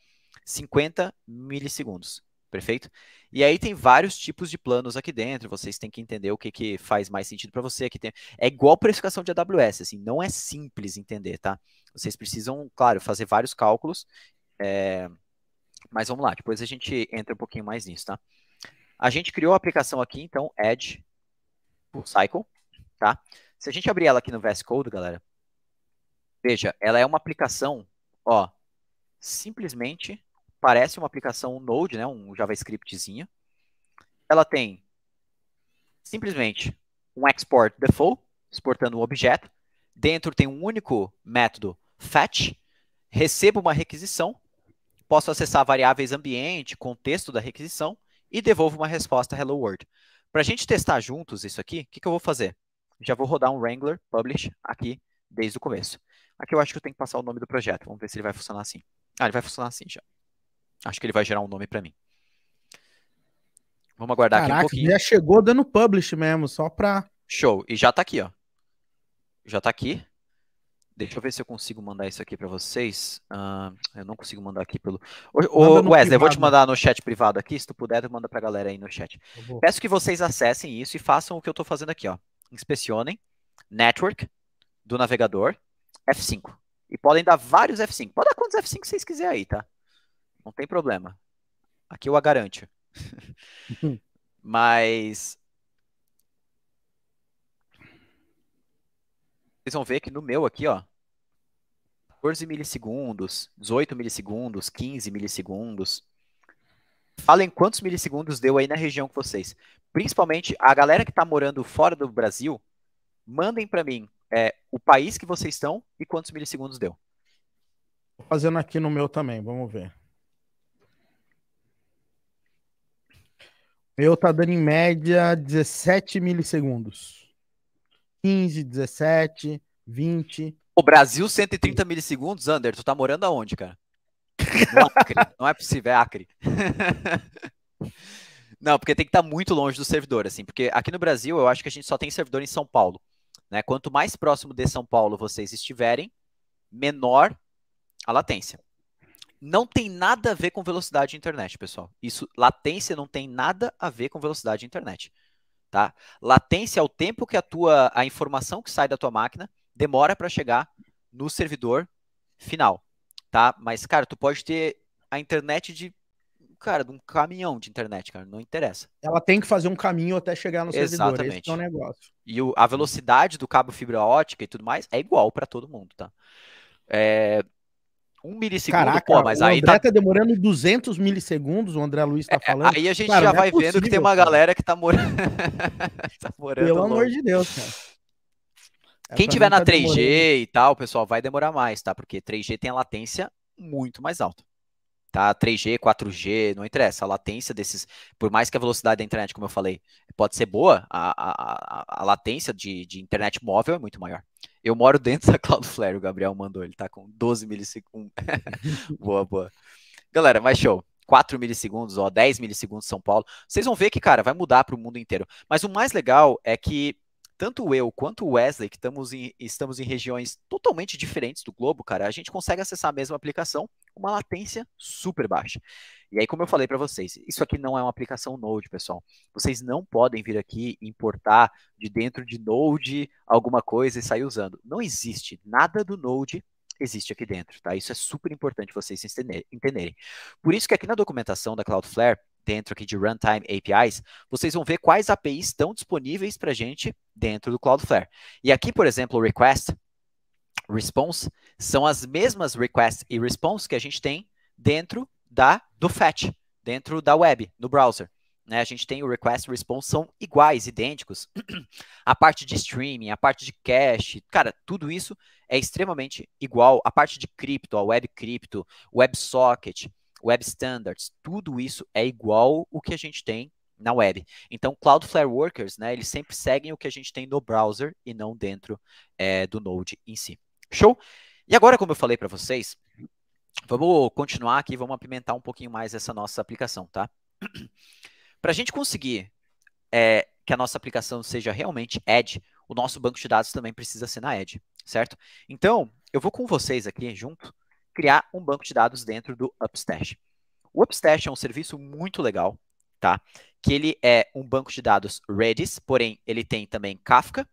50 milissegundos, perfeito? E aí tem vários tipos de planos aqui dentro, vocês têm que entender o que, que faz mais sentido para você. Aqui tem... É igual a precificação de AWS, assim, não é simples entender, tá? Vocês precisam, claro, fazer vários cálculos, é... mas vamos lá, depois a gente entra um pouquinho mais nisso, tá? A gente criou a aplicação aqui, então, Edge por Cycle, tá? Se a gente abrir ela aqui no VS Code, galera, Veja, ela é uma aplicação, ó, simplesmente parece uma aplicação Node, né, um JavaScriptzinho. Ela tem simplesmente um export default, exportando um objeto. Dentro tem um único método fetch. Recebo uma requisição, posso acessar variáveis ambiente, contexto da requisição e devolvo uma resposta hello world. Para a gente testar juntos isso aqui, o que, que eu vou fazer? Já vou rodar um Wrangler publish aqui desde o começo. Aqui é eu acho que eu tenho que passar o nome do projeto. Vamos ver se ele vai funcionar assim. Ah, ele vai funcionar assim já. Acho que ele vai gerar um nome para mim. Vamos aguardar Caraca, aqui um pouquinho. Já chegou dando publish mesmo, só pra. Show. E já tá aqui, ó. Já tá aqui. Deixa eu ver se eu consigo mandar isso aqui para vocês. Uh, eu não consigo mandar aqui pelo. Ô, ô Wesley, privado. eu vou te mandar no chat privado aqui. Se tu puder, tu manda pra galera aí no chat. Peço que vocês acessem isso e façam o que eu tô fazendo aqui, ó. Inspecionem network do navegador F5. E podem dar vários F5. Pode dar quantos F5 vocês quiserem aí, tá? Não tem problema. Aqui eu a garanto. Mas. Vocês vão ver que no meu aqui, ó. 14 milissegundos, 18 milissegundos, 15 milissegundos. Falem quantos milissegundos deu aí na região que vocês. Principalmente a galera que está morando fora do Brasil, mandem para mim é, o país que vocês estão e quantos milissegundos deu. Tô fazendo aqui no meu também, vamos ver. Meu tá dando em média 17 milissegundos. 15, 17, 20. O Brasil 130 milissegundos, Ander, tu tá morando aonde, cara? No Acre. Não é possível, é Acre. Não, porque tem que estar tá muito longe do servidor, assim, porque aqui no Brasil eu acho que a gente só tem servidor em São Paulo. Né? Quanto mais próximo de São Paulo vocês estiverem, menor a latência. Não tem nada a ver com velocidade de internet, pessoal. Isso, latência não tem nada a ver com velocidade de internet, tá? Latência é o tempo que a tua a informação que sai da tua máquina demora para chegar no servidor final, tá? Mas cara, tu pode ter a internet de cara, de um caminhão de internet, cara, não interessa. Ela tem que fazer um caminho até chegar no Exatamente. servidor, esse é um negócio. E o, a velocidade do cabo fibra ótica e tudo mais é igual para todo mundo, tá? É, um milissegundo, Caraca, pô, mas o aí André tá... tá... demorando 200 milissegundos, o André Luiz tá é, é, falando. É, aí a gente cara, já é vai é possível, vendo que tem uma cara. galera que tá morando... tá morando Pelo longe. amor de Deus, cara. É Quem tiver na tá 3G demorando. e tal, pessoal, vai demorar mais, tá? Porque 3G tem a latência muito mais alta tá? 3G, 4G, não interessa. A latência desses, por mais que a velocidade da internet, como eu falei, pode ser boa, a, a, a latência de, de internet móvel é muito maior. Eu moro dentro da Cloudflare, o Gabriel mandou, ele tá com 12 milissegundos. boa, boa. Galera, mais show. 4 milissegundos, ó, 10 milissegundos São Paulo. Vocês vão ver que, cara, vai mudar para o mundo inteiro. Mas o mais legal é que tanto eu quanto o Wesley, que estamos em, estamos em regiões totalmente diferentes do globo, cara, a gente consegue acessar a mesma aplicação uma latência super baixa. E aí, como eu falei para vocês, isso aqui não é uma aplicação Node, pessoal. Vocês não podem vir aqui importar de dentro de Node alguma coisa e sair usando. Não existe nada do Node existe aqui dentro, tá? Isso é super importante vocês entenderem. Por isso que aqui na documentação da Cloudflare, dentro aqui de Runtime APIs, vocês vão ver quais APIs estão disponíveis para gente dentro do Cloudflare. E aqui, por exemplo, o request response são as mesmas requests e response que a gente tem dentro da do fetch, dentro da web, no browser. Né? A gente tem o request e response são iguais, idênticos. a parte de streaming, a parte de cache, cara, tudo isso é extremamente igual. A parte de cripto, a web cripto, WebSocket, web standards, tudo isso é igual o que a gente tem na web. Então, Cloudflare Workers, né, eles sempre seguem o que a gente tem no browser e não dentro é, do Node em si. Show? E agora, como eu falei para vocês, vamos continuar aqui, vamos apimentar um pouquinho mais essa nossa aplicação, tá? para a gente conseguir é, que a nossa aplicação seja realmente Edge, o nosso banco de dados também precisa ser na Edge, certo? Então, eu vou com vocês aqui, junto, criar um banco de dados dentro do Upstash. O Upstash é um serviço muito legal, tá? Que ele é um banco de dados Redis, porém ele tem também Kafka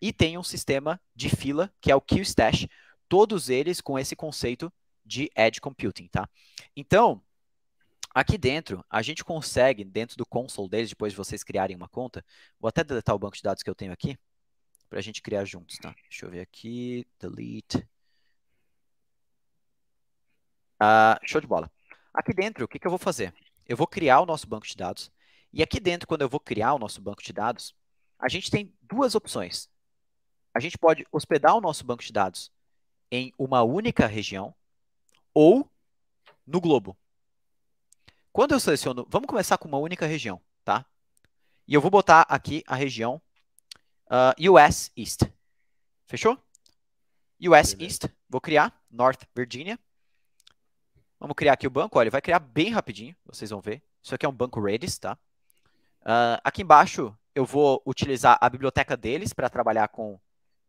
e tem um sistema de fila, que é o Queue Stash, todos eles com esse conceito de Edge Computing, tá? Então, aqui dentro, a gente consegue, dentro do console deles, depois de vocês criarem uma conta, vou até deletar o banco de dados que eu tenho aqui, para a gente criar juntos, tá? Deixa eu ver aqui, delete. Ah, show de bola. Aqui dentro, o que, que eu vou fazer? Eu vou criar o nosso banco de dados, e aqui dentro, quando eu vou criar o nosso banco de dados, a gente tem duas opções a gente pode hospedar o nosso banco de dados em uma única região ou no globo. Quando eu seleciono, vamos começar com uma única região, tá? E eu vou botar aqui a região uh, ah, US East. Fechou? US Beleza. East, vou criar North Virginia. Vamos criar aqui o banco. Olha, vai criar bem rapidinho, vocês vão ver. Isso aqui é um banco Redis, tá? Uh, aqui embaixo eu vou utilizar a biblioteca deles para trabalhar com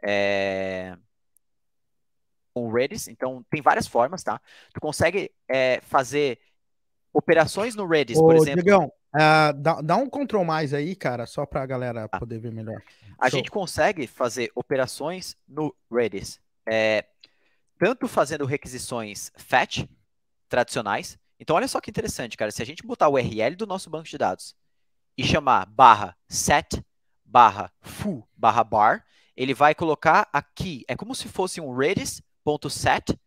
é, com Redis. Então, tem várias formas, tá? Tu consegue é, fazer operações no Redis, Ô, por exemplo. Diegão, uh, dá, dá, um control mais aí, cara, só para a galera tá. poder ver melhor. A Show. gente consegue fazer operações no Redis. É, tanto fazendo requisições fetch tradicionais. Então, olha só que interessante, cara. Se a gente botar o URL do nosso banco de dados e chamar barra set barra foo barra bar, ele vai colocar aqui, é como se fosse um redis.set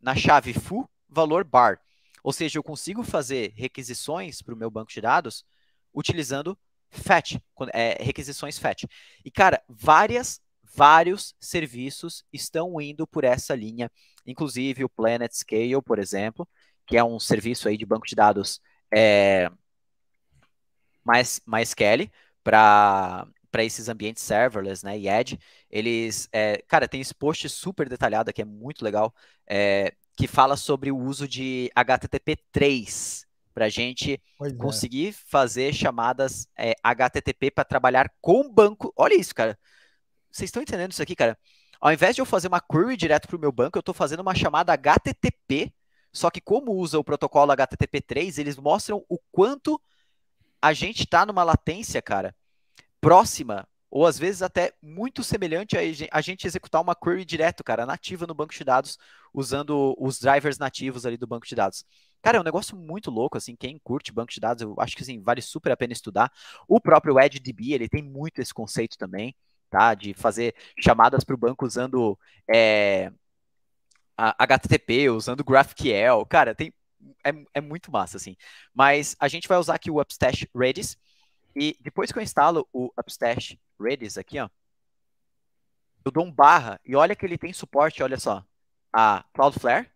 na chave foo valor bar. Ou seja, eu consigo fazer requisições para o meu banco de dados utilizando fetch, é, requisições fetch. E, cara, várias, vários serviços estão indo por essa linha, inclusive o Planet Scale, por exemplo, que é um serviço aí de banco de dados é, mais, mais Kelly, para para esses ambientes serverless, né, e Edge, eles, é, cara, tem esse post super detalhado que é muito legal, é, que fala sobre o uso de HTTP 3 para a gente pois é. conseguir é. fazer chamadas é, HTTP para trabalhar com banco. Olha isso, cara. Vocês estão entendendo isso aqui, cara? Ao invés de eu fazer uma query direto para o meu banco, eu estou fazendo uma chamada HTTP. Só que como usa o protocolo HTTP 3, eles mostram o quanto a gente está numa latência, cara, próxima ou às vezes até muito semelhante a gente executar uma query direto, cara, nativa no banco de dados, usando os drivers nativos ali do banco de dados. Cara, é um negócio muito louco, assim, quem curte banco de dados, eu acho que, assim, vale super a pena estudar. O próprio EdgeDB, ele tem muito esse conceito também, tá? De fazer chamadas para o banco usando é, HTTP, usando GraphQL, cara, tem, é, é muito massa, assim. Mas a gente vai usar aqui o Upstash Redis, e depois que eu instalo o Upstash Redis aqui, ó, eu dou um barra e olha que ele tem suporte, olha só, a Cloudflare,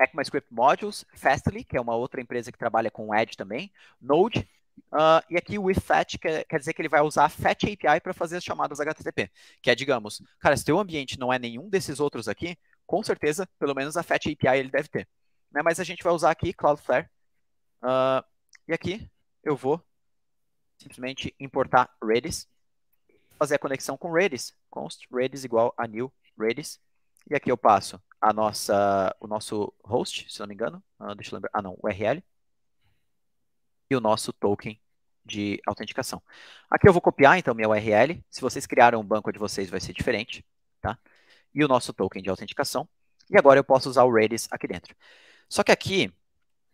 ECMAScript Modules, Fastly, que é uma outra empresa que trabalha com Edge também, Node, uh, e aqui o WithFetch quer, é, quer dizer que ele vai usar a Fetch API para fazer as chamadas HTTP, que é, digamos, cara, se teu ambiente não é nenhum desses outros aqui, com certeza, pelo menos a Fetch API ele deve ter. Né? Mas a gente vai usar aqui Cloudflare, uh, e aqui eu vou simplesmente importar Redis, fazer a conexão com Redis, const Redis igual a new Redis, e aqui eu passo a nossa, o nosso host, se não me engano, ah, deixa eu lembrar, ah não, URL, e o nosso token de autenticação. Aqui eu vou copiar, então, minha URL, se vocês criaram um banco de vocês vai ser diferente, tá? E o nosso token de autenticação, e agora eu posso usar o Redis aqui dentro. Só que aqui,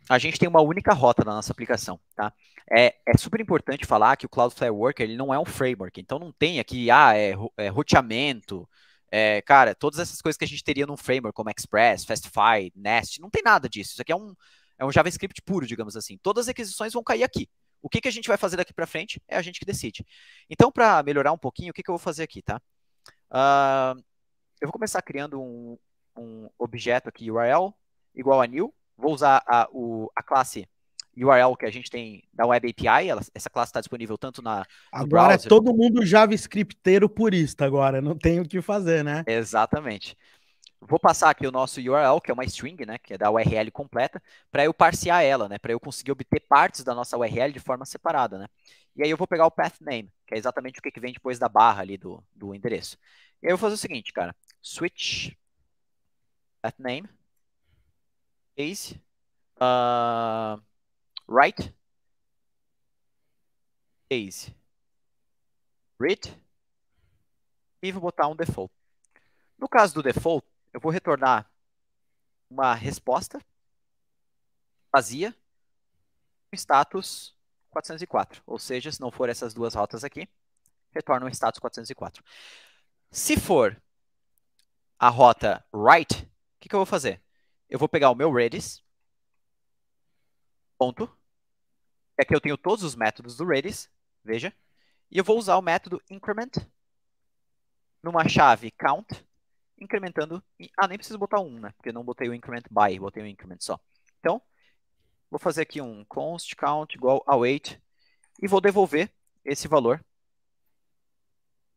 a gente tem uma única rota na nossa aplicação, tá? É, é super importante falar que o Cloudflare Worker ele não é um framework, então não tem aqui, ah, é, é roteamento, é, cara, todas essas coisas que a gente teria num framework como Express, Fastify, Nest, não tem nada disso. Isso aqui é um, é um JavaScript puro, digamos assim. Todas as requisições vão cair aqui. O que, que a gente vai fazer daqui para frente é a gente que decide. Então, para melhorar um pouquinho, o que, que eu vou fazer aqui, tá? Uh, eu vou começar criando um, um objeto aqui, URL, igual a new, vou usar a, o, a classe URL que a gente tem da Web API, ela, essa classe está disponível tanto na agora é browser, é todo mundo JavaScripteiro purista agora, não tem o que fazer, né? Exatamente. Vou passar aqui o nosso URL, que é uma string, né, que é da URL completa, para eu parsear ela, né, para eu conseguir obter partes da nossa URL de forma separada, né. E aí eu vou pegar o path name, que é exatamente o que vem depois da barra ali do, do endereço. E aí eu vou fazer o seguinte, cara, switch path name Ace, uh, Wright, Ace, Read, e vou botar um default. No caso do default, eu vou retornar uma resposta vazia, status 404. Ou seja, se não for essas duas rotas aqui, retorna um status 404. Se for a rota write, o que, que eu vou fazer? eu vou pegar o meu Redis, ponto. É e aqui eu tenho todos os métodos do Redis, veja. E eu vou usar o método increment numa chave count, incrementando... Ah, nem preciso botar um, né? Porque eu não botei o increment by, botei o increment só. Então, vou fazer aqui um const count igual a wait. e vou devolver esse valor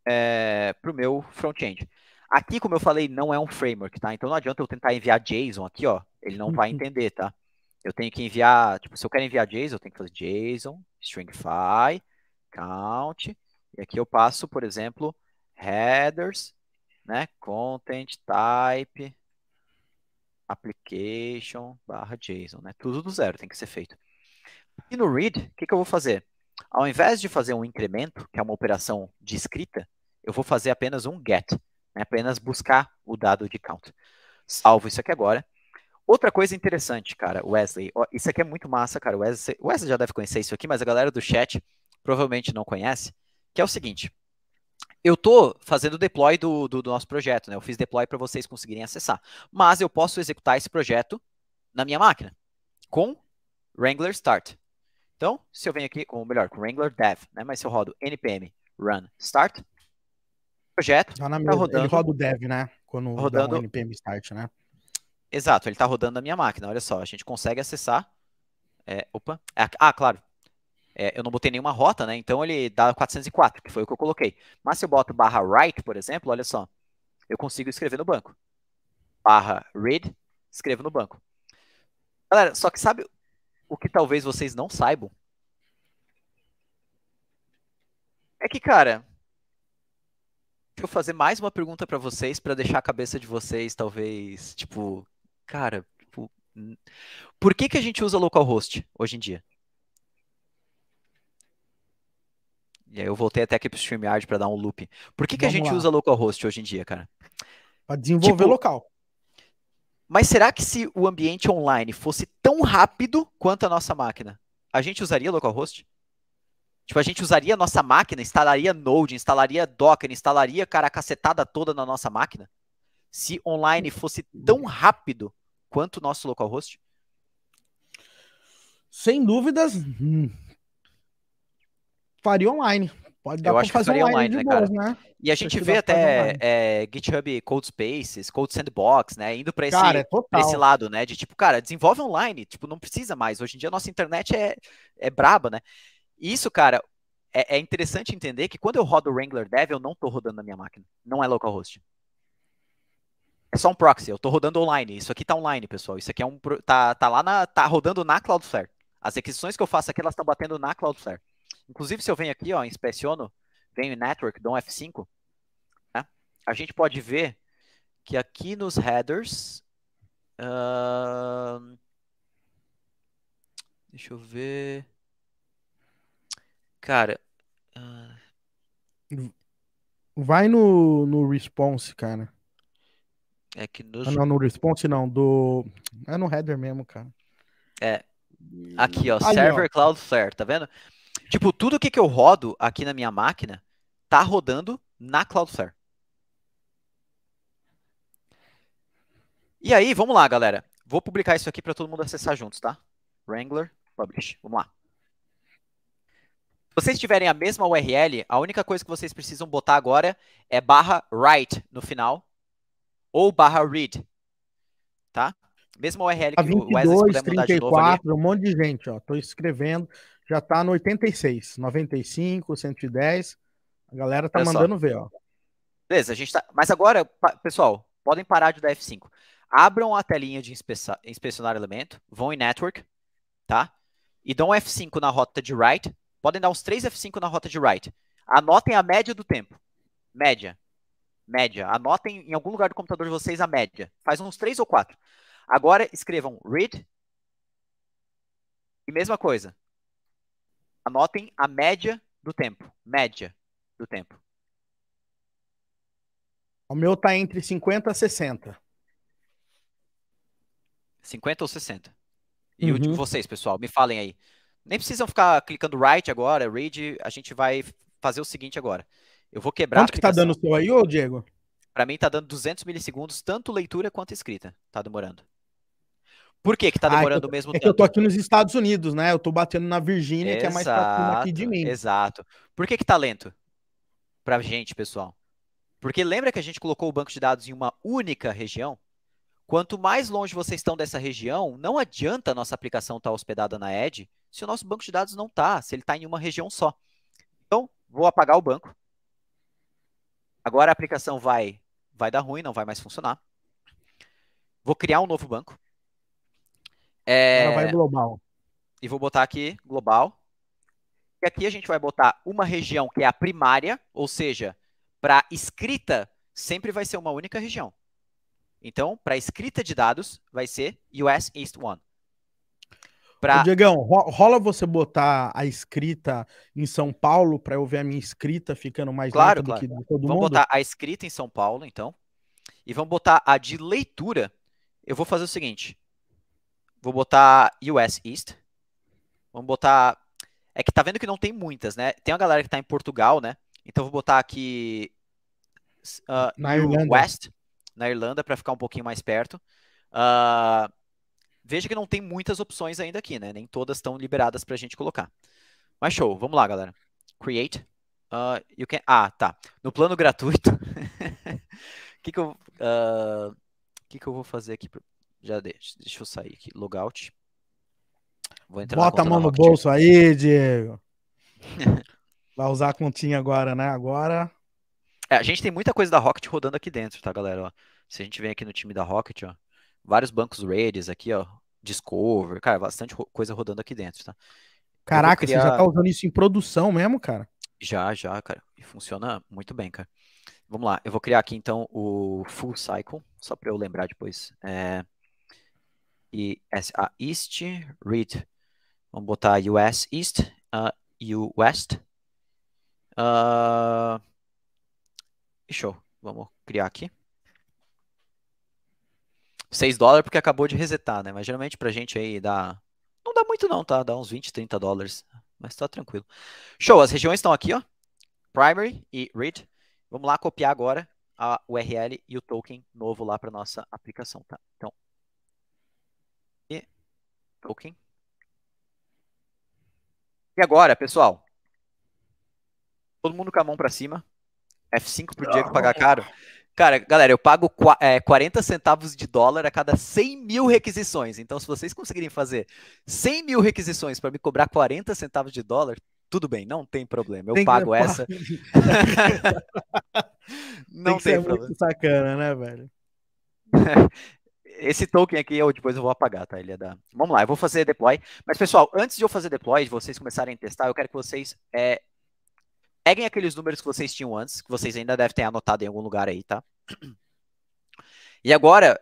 é, eh, para o meu front-end. Aqui, como eu falei, não é um framework, tá? Então não adianta eu tentar enviar JSON aqui, ó. Ele não uhum. vai entender, tá? Eu tenho que enviar, tipo, se eu quero enviar JSON, eu tenho que fazer JSON, stringify, count, e aqui eu passo, por exemplo, headers, né? Content type application barra JSON, né? Tudo do zero tem que ser feito. E no read, o que, que eu vou fazer? Ao invés de fazer um incremento, que é uma operação de escrita, eu vou fazer apenas um get. É apenas buscar o dado de count. Salvo isso aqui agora. Outra coisa interessante, cara, Wesley. Isso aqui é muito massa, cara. Wesley, Wesley já deve conhecer isso aqui, mas a galera do chat provavelmente não conhece. Que é o seguinte: eu estou fazendo o deploy do, do, do, nosso projeto, né? Eu fiz deploy para vocês conseguirem acessar. Mas eu posso executar esse projeto na minha máquina com Wrangler Start. Então, se eu venho aqui, ou melhor, com Wrangler Dev, né? Mas se eu rodo npm run start, projeto. Tá na tá rodando. Ele roda o dev, né? Quando rodando... dá um npm start, né? Exato, ele está rodando na minha máquina. Olha só, a gente consegue acessar. É, opa. É, ah, claro. É, eu não botei nenhuma rota, né? Então ele dá 404, que foi o que eu coloquei. Mas se eu boto barra write, por exemplo, olha só. Eu consigo escrever no banco. Barra read, escrevo no banco. Galera, só que sabe o que talvez vocês não saibam? É que, cara, Deixa eu fazer mais uma pergunta para vocês, para deixar a cabeça de vocês, talvez, tipo, cara, tipo, por que, que a gente usa localhost hoje em dia? E aí eu voltei até aqui pro StreamYard para dar um loop. Por que, que a gente lá. usa localhost hoje em dia, cara? Para desenvolver tipo, local. Mas será que se o ambiente online fosse tão rápido quanto a nossa máquina, a gente usaria localhost? Tipo, a gente usaria a nossa máquina, instalaria Node, instalaria Docker, instalaria, cara, a cacetada toda na nossa máquina? Se online fosse tão rápido quanto o nosso localhost? Sem dúvidas, hum. faria online. Pode dar Eu acho que faria online, online né, boas, cara? Né? E a gente vê até é, GitHub Code Spaces, Code Sandbox, né? Indo para esse, cara, é pra esse lado, né? De tipo, cara, desenvolve online. Tipo, não precisa mais. Hoje em dia a nossa internet é, é braba, né? Isso, cara, é, é interessante entender que quando eu rodo o Wrangler Dev, eu não estou rodando na minha máquina. Não é localhost. É só um proxy. Eu estou rodando online. Isso aqui está online, pessoal. Isso aqui é um tá, tá lá na tá rodando na Cloudflare. As requisições que eu faço aqui elas estão batendo na Cloudflare. Inclusive se eu venho aqui, ó, inspeciono, venho em network, dou um F5, né? A gente pode ver que aqui nos headers uh... Deixa eu ver. Cara. Uh... Vai no, no response, cara. É que nos... Ah, não, no response não, do. É no header mesmo, cara. É. Aqui, ó, server ó. Cloudflare, tá vendo? Tipo, tudo que, que eu rodo aqui na minha máquina tá rodando na Cloudflare. E aí, vamos lá, galera. Vou publicar isso aqui para todo mundo acessar juntos, tá? Wrangler Publish. Vamos lá vocês tiverem a mesma URL, a única coisa que vocês precisam botar agora é barra write no final ou barra read, tá? Mesma URL tá que 22, o Wesley puder 34, mudar de novo ali. um monte de gente, ó. Tô escrevendo, já tá no 86, 95, 110. A galera tá Olha mandando só. ver, ó. Beleza, a gente tá... Mas agora, pessoal, podem parar de dar F5. Abram a telinha de inspecionar elemento, vão em network, tá? E dão F5 na rota de write, Podem dar uns 3 F5 na rota de write. Anotem a média do tempo. Média. Média. Anotem em algum lugar do computador de vocês a média. Faz uns 3 ou 4. Agora escrevam read. E mesma coisa. Anotem a média do tempo. Média do tempo. O meu está entre 50 e 60. 50 ou 60? E uhum. o de uhum. vocês, pessoal, me falem aí. Nem precisam ficar clicando right agora, read, a gente vai fazer o seguinte agora. Eu vou quebrar Quanto que tá dando o seu aí, ô Diego? Para mim tá dando 200 milissegundos, tanto leitura quanto escrita. Tá demorando. Por que que tá ah, é demorando ah, o mesmo é tempo? Que eu tô aqui nos Estados Unidos, né? Eu tô batendo na Virgínia, que é mais rápido aqui de mim. Exato. Por que que tá lento? Pra gente, pessoal. Porque lembra que a gente colocou o banco de dados em uma única região? Quanto mais longe vocês estão dessa região, não adianta a nossa aplicação estar tá hospedada na Edge, se o nosso banco de dados não está, se ele está em uma região só. Então, vou apagar o banco. Agora a aplicação vai, vai dar ruim, não vai mais funcionar. Vou criar um novo banco. É... vai global. E vou botar aqui global. E aqui a gente vai botar uma região que é a primária, ou seja, para escrita sempre vai ser uma única região. Então, para escrita de dados vai ser US East One. Pra... Ô, Diegão, rola você botar a escrita em São Paulo para eu ver a minha escrita ficando mais claro, claro. do que todo vamos mundo? Vamos botar a escrita em São Paulo, então. E vamos botar a de leitura. Eu vou fazer o seguinte. Vou botar US East. Vamos botar... É que tá vendo que não tem muitas, né? Tem uma galera que tá em Portugal, né? Então vou botar aqui... Uh, na Irlanda. West, na Irlanda, para ficar um pouquinho mais perto. Uh, Veja que não tem muitas opções ainda aqui, né? Nem todas estão liberadas para a gente colocar. Mas show, vamos lá, galera. Create. Uh, you can... Ah, tá. No plano gratuito. O que, que, eu, uh, que, que eu vou fazer aqui? Já deixa, deixa eu sair aqui. Logout. Vou entrar Bota a mão no bolso aí, Diego. Vai usar a continha agora, né? Agora. É, a gente tem muita coisa da Rocket rodando aqui dentro, tá, galera? Ó, se a gente vem aqui no time da Rocket, ó vários bancos Redis aqui, ó, Discover, cara, bastante coisa rodando aqui dentro, tá? Caraca, criar... você já tá usando isso em produção mesmo, cara? Já, já, cara. E funciona muito bem, cara. Vamos lá, eu vou criar aqui então o full cycle, só para eu lembrar depois. É... E a East Read. Vamos botar US East, uh, West. Uh... Show. Vamos criar aqui. 6 dólares porque acabou de resetar, né? Mas geralmente pra gente aí dá. Não dá muito, não, tá? Dá uns 20, 30 dólares. Mas tá tranquilo. Show, as regiões estão aqui, ó. Primary e read. Vamos lá copiar agora a URL e o token novo lá para nossa aplicação, tá? Então, e token. E agora, pessoal, todo mundo com a mão para cima. F5 pro Diego pagar caro. Cara, galera, eu pago é, 40 centavos de dólar a cada 100 mil requisições. Então, se vocês conseguirem fazer 100 mil requisições para me cobrar 40 centavos de dólar, tudo bem, não tem problema. Eu tem pago essa. não tem, tem problema. Muito sacana, né, velho? Esse token aqui eu depois eu vou apagar, tá? Ele é da. Vamos lá, eu vou fazer deploy. Mas, pessoal, antes de eu fazer deploy, de vocês começarem a testar, eu quero que vocês é, Peguem aqueles números que vocês tinham antes, que vocês ainda devem ter anotado em algum lugar aí, tá? E agora,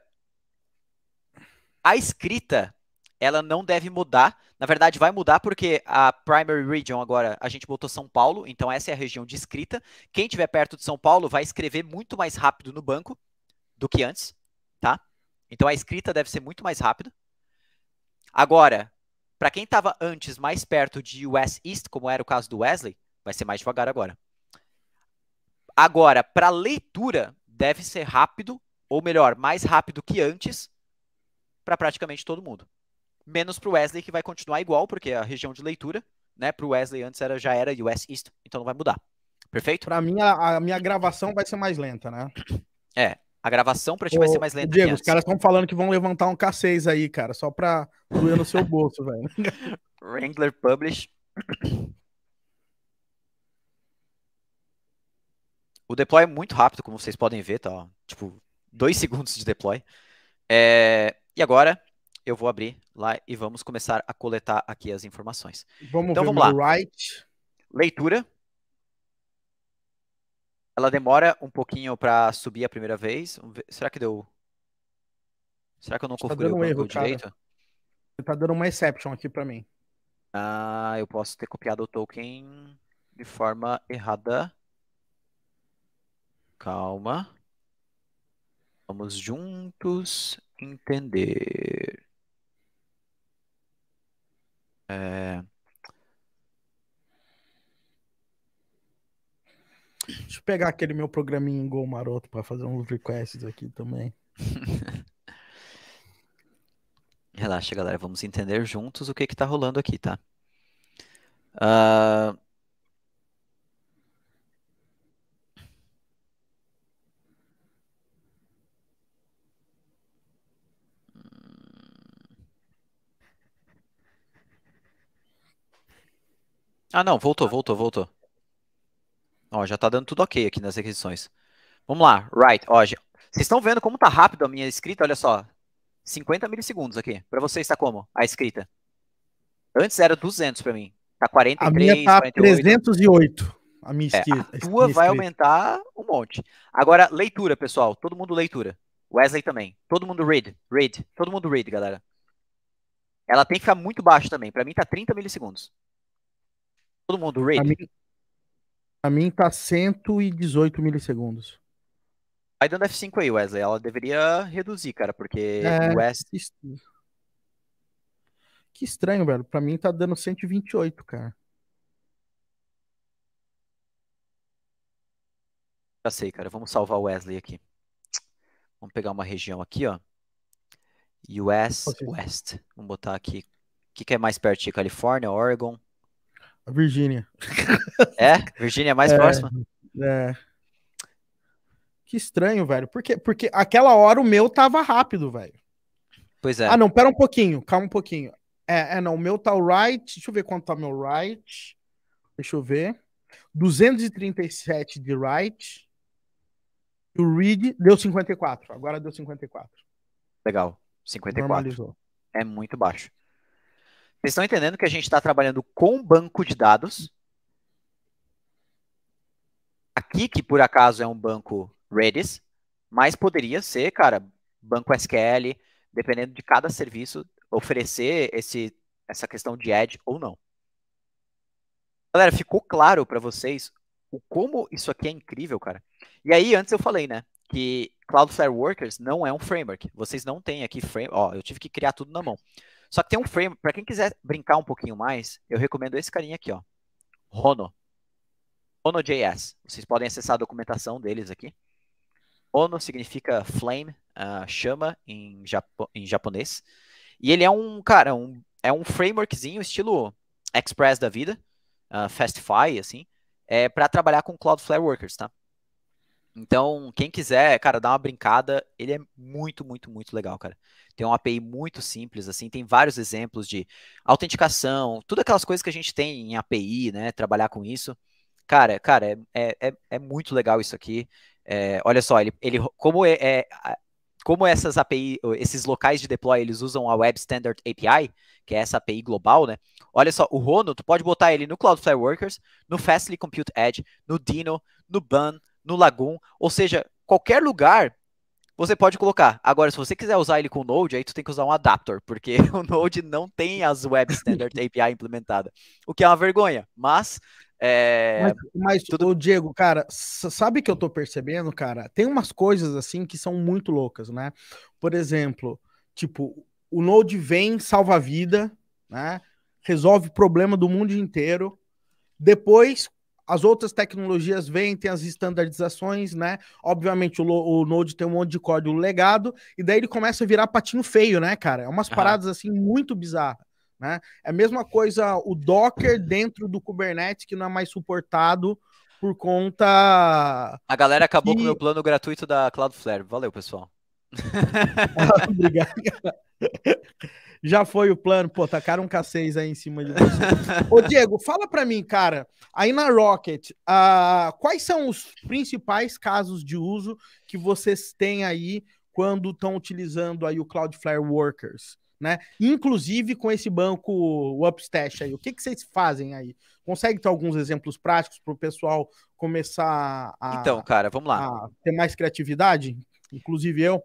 a escrita, ela não deve mudar. Na verdade, vai mudar porque a primary region agora, a gente botou São Paulo, então essa é a região de escrita. Quem estiver perto de São Paulo vai escrever muito mais rápido no banco do que antes, tá? Então a escrita deve ser muito mais rápida. Agora, para quem estava antes mais perto de US East, como era o caso do Wesley, Vai ser mais devagar agora. Agora, para leitura, deve ser rápido, ou melhor, mais rápido que antes, para praticamente todo mundo. Menos para o Wesley, que vai continuar igual, porque é a região de leitura, né, para o Wesley antes era, já era US East, então não vai mudar. Perfeito? Para mim, a, a minha gravação vai ser mais lenta, né? É, a gravação para ti Ô, vai ser mais lenta. Diego, os caras estão falando que vão levantar um K6 aí, cara, só para doer no seu bolso, velho. Wrangler Publish. O deploy é muito rápido, como vocês podem ver, tá? Ó, tipo, dois uhum. segundos de deploy. É, e agora eu vou abrir lá e vamos começar a coletar aqui as informações. Vamos então vamos lá. Write. Leitura. Ela demora um pouquinho para subir a primeira vez. Será que deu? Será que eu não tá configurei tá o erro, direito? Você está dando uma exception aqui para mim. Ah, eu posso ter copiado o token de forma errada. Calma. Vamos juntos entender. É... Deixa eu pegar aquele meu programinha em Gol Maroto para fazer uns requests aqui também. Relaxa, galera. Vamos entender juntos o que está rolando aqui, tá? Uh, Ah, não, voltou, voltou, voltou. Ó, já tá dando tudo ok aqui nas requisições. Vamos lá, right. Ó, já... Vocês estão vendo como tá rápido a minha escrita? Olha só. 50 milissegundos aqui. Para vocês tá como a escrita? Antes era 200 para mim. Tá 43, a minha tá 48. 308. A minha escrita. É, a tua vai aumentar um monte. Agora, leitura, pessoal. Todo mundo leitura. Wesley também. Todo mundo read. Read. Todo mundo read, galera. Ela tem que ficar muito baixo também. Para mim tá 30 milissegundos. Todo mundo, rate. A mim, a mim tá 118 milissegundos. Vai dando F5 aí, Wesley. Ela deveria reduzir, cara, porque é, West... Que estranho, velho. Pra mim tá dando 128, cara. Já sei, cara. Vamos salvar o Wesley aqui. Vamos pegar uma região aqui, ó. US West. Vamos botar aqui. O que, que é mais perto de Califórnia, Oregon? Virgínia. É? Virgínia é mais é, próxima? É. Que estranho, velho. Porque, porque aquela hora o meu tava rápido, velho. Pois é. Ah, não, pera um pouquinho, calma um pouquinho. É, é não, o meu tá o right. Deixa eu ver quanto tá meu right. Deixa eu ver. 237 de right. E o read deu 54. Agora deu 54. Legal. 54. Normalizou. É muito baixo. Vocês estão entendendo que a gente está trabalhando com banco de dados? Aqui, que por acaso é um banco Redis, mas poderia ser, cara, banco SQL, dependendo de cada serviço, oferecer esse, essa questão de edge ou não. Galera, ficou claro para vocês o como isso aqui é incrível, cara? E aí, antes eu falei, né, que Cloudflare Workers não é um framework. Vocês não têm aqui framework. Ó, eu tive que criar tudo na mão. Só que tem um frame, para quem quiser brincar um pouquinho mais, eu recomendo esse carinha aqui, ó. Rono. Ono.js. Vocês podem acessar a documentação deles aqui. Ono significa flame, uh, chama em, japo em japonês. E ele é um, cara, um, é um frameworkzinho estilo Express da vida, uh, Fastify, assim, é, para trabalhar com Cloudflare Workers, tá? Então, quem quiser, cara, dar uma brincada, ele é muito, muito, muito legal, cara. Tem uma API muito simples, assim, tem vários exemplos de autenticação, tudo aquelas coisas que a gente tem em API, né? Trabalhar com isso. Cara, cara, é, é, é muito legal isso aqui. É, olha só, ele, ele como, é, é como essas API, esses locais de deploy, eles usam a Web Standard API, que é essa API global, né? Olha só, o Rono, tu pode botar ele no Cloudflare Workers, no Fastly Compute Edge, no Dino, no Bun, no Lagoon, ou seja, qualquer lugar você pode colocar. Agora, se você quiser usar ele com o Node, aí tu tem que usar um adapter, porque o Node não tem as Web Standard API implementada, o que é uma vergonha, mas... É... Mas, mas tudo... Diego, cara, sabe que eu tô percebendo, cara? Tem umas coisas, assim, que são muito loucas, né? Por exemplo, tipo, o Node vem, salva a vida, né? Resolve o problema do mundo inteiro, depois, as outras tecnologias vêm, tem as standardizações, né? Obviamente, o, o, Node tem um monte de código legado, e daí ele começa a virar patinho feio, né, cara? É umas paradas assim muito bizarras. Né? É a mesma coisa o Docker dentro do Kubernetes, que não é mais suportado por conta. A galera acabou que... com o meu plano gratuito da Cloudflare. Valeu, pessoal. Obrigado. Já foi o plano. Pô, tacaram um K6 aí em cima de você. Ô, Diego, fala pra mim, cara, aí na Rocket, uh, quais são os principais casos de uso que vocês têm aí quando estão utilizando aí o Cloudflare Workers? Né? Inclusive com esse banco o Upstash aí. O que, que vocês fazem aí? Consegue ter alguns exemplos práticos para o pessoal começar a. Então, cara, vamos lá. ter mais criatividade, inclusive eu.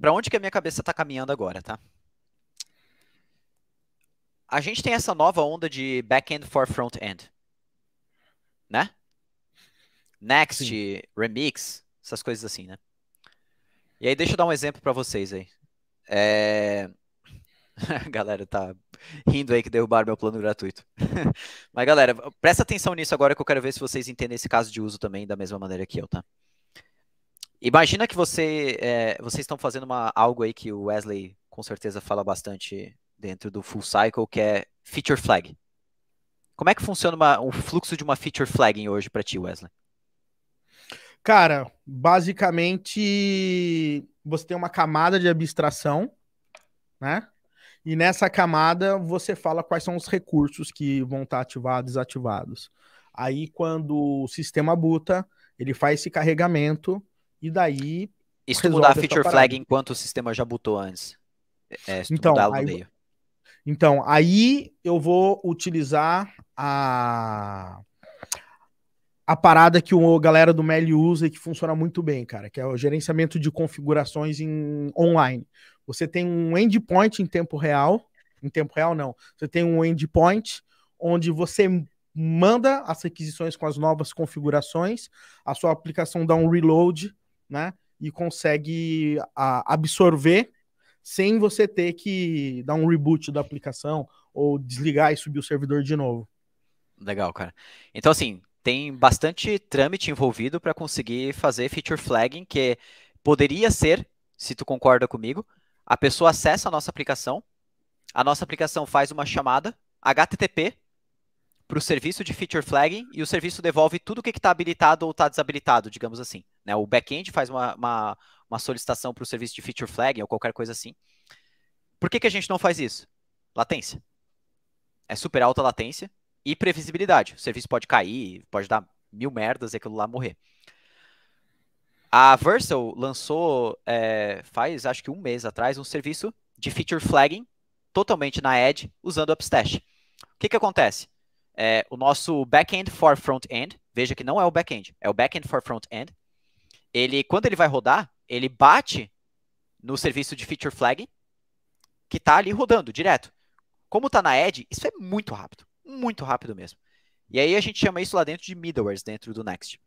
Para onde que a minha cabeça está caminhando agora, tá? a gente tem essa nova onda de back-end for front-end, né? Next, Sim. Remix, essas coisas assim, né? E aí deixa eu dar um exemplo para vocês aí. É... A galera tá rindo aí que derrubaram meu plano gratuito. Mas galera, presta atenção nisso agora que eu quero ver se vocês entendem esse caso de uso também da mesma maneira que eu, tá? Imagina que você, é, vocês estão fazendo uma, algo aí que o Wesley com certeza fala bastante dentro do full cycle, que é feature flag. Como é que funciona uma, um fluxo de uma feature flagging hoje para ti, Wesley? Cara, basicamente você tem uma camada de abstração, né? E nessa camada você fala quais são os recursos que vão estar tá ativados e desativados. Aí quando o sistema buta, ele faz esse carregamento e daí. isso se mudar a feature flag enquanto o sistema já butou antes? É, então, aí, meio. Então, aí eu vou utilizar a a parada que o galera do Meli usa e que funciona muito bem, cara, que é o gerenciamento de configurações em online. Você tem um endpoint em tempo real, em tempo real não. Você tem um endpoint onde você manda as requisições com as novas configurações, a sua aplicação dá um reload, né? E consegue a, absorver sem você ter que dar um reboot da aplicação ou desligar e subir o servidor de novo. Legal, cara. Então, assim, tem bastante trâmite envolvido para conseguir fazer feature flagging, que poderia ser, se tu concorda comigo, a pessoa acessa a nossa aplicação, a nossa aplicação faz uma chamada HTTP para o serviço de feature flagging e o serviço devolve tudo o que está habilitado ou está desabilitado, digamos assim. Né? O back-end faz uma, uma, uma solicitação para o serviço de feature flagging ou qualquer coisa assim. Por que, que a gente não faz isso? Latência. É super alta latência e previsibilidade. O serviço pode cair, pode dar mil merdas e aquilo lá morrer. A Versal lançou, é, faz acho que um mês atrás, um serviço de feature flagging totalmente na Edge usando o Upstash. O que, que acontece? É, o nosso backend for front-end, veja que não é o backend, é o backend for front-end. Ele, quando ele vai rodar, ele bate no serviço de feature flag que está ali rodando direto. Como está na edge, isso é muito rápido, muito rápido mesmo. E aí a gente chama isso lá dentro de middlewares, dentro do Next.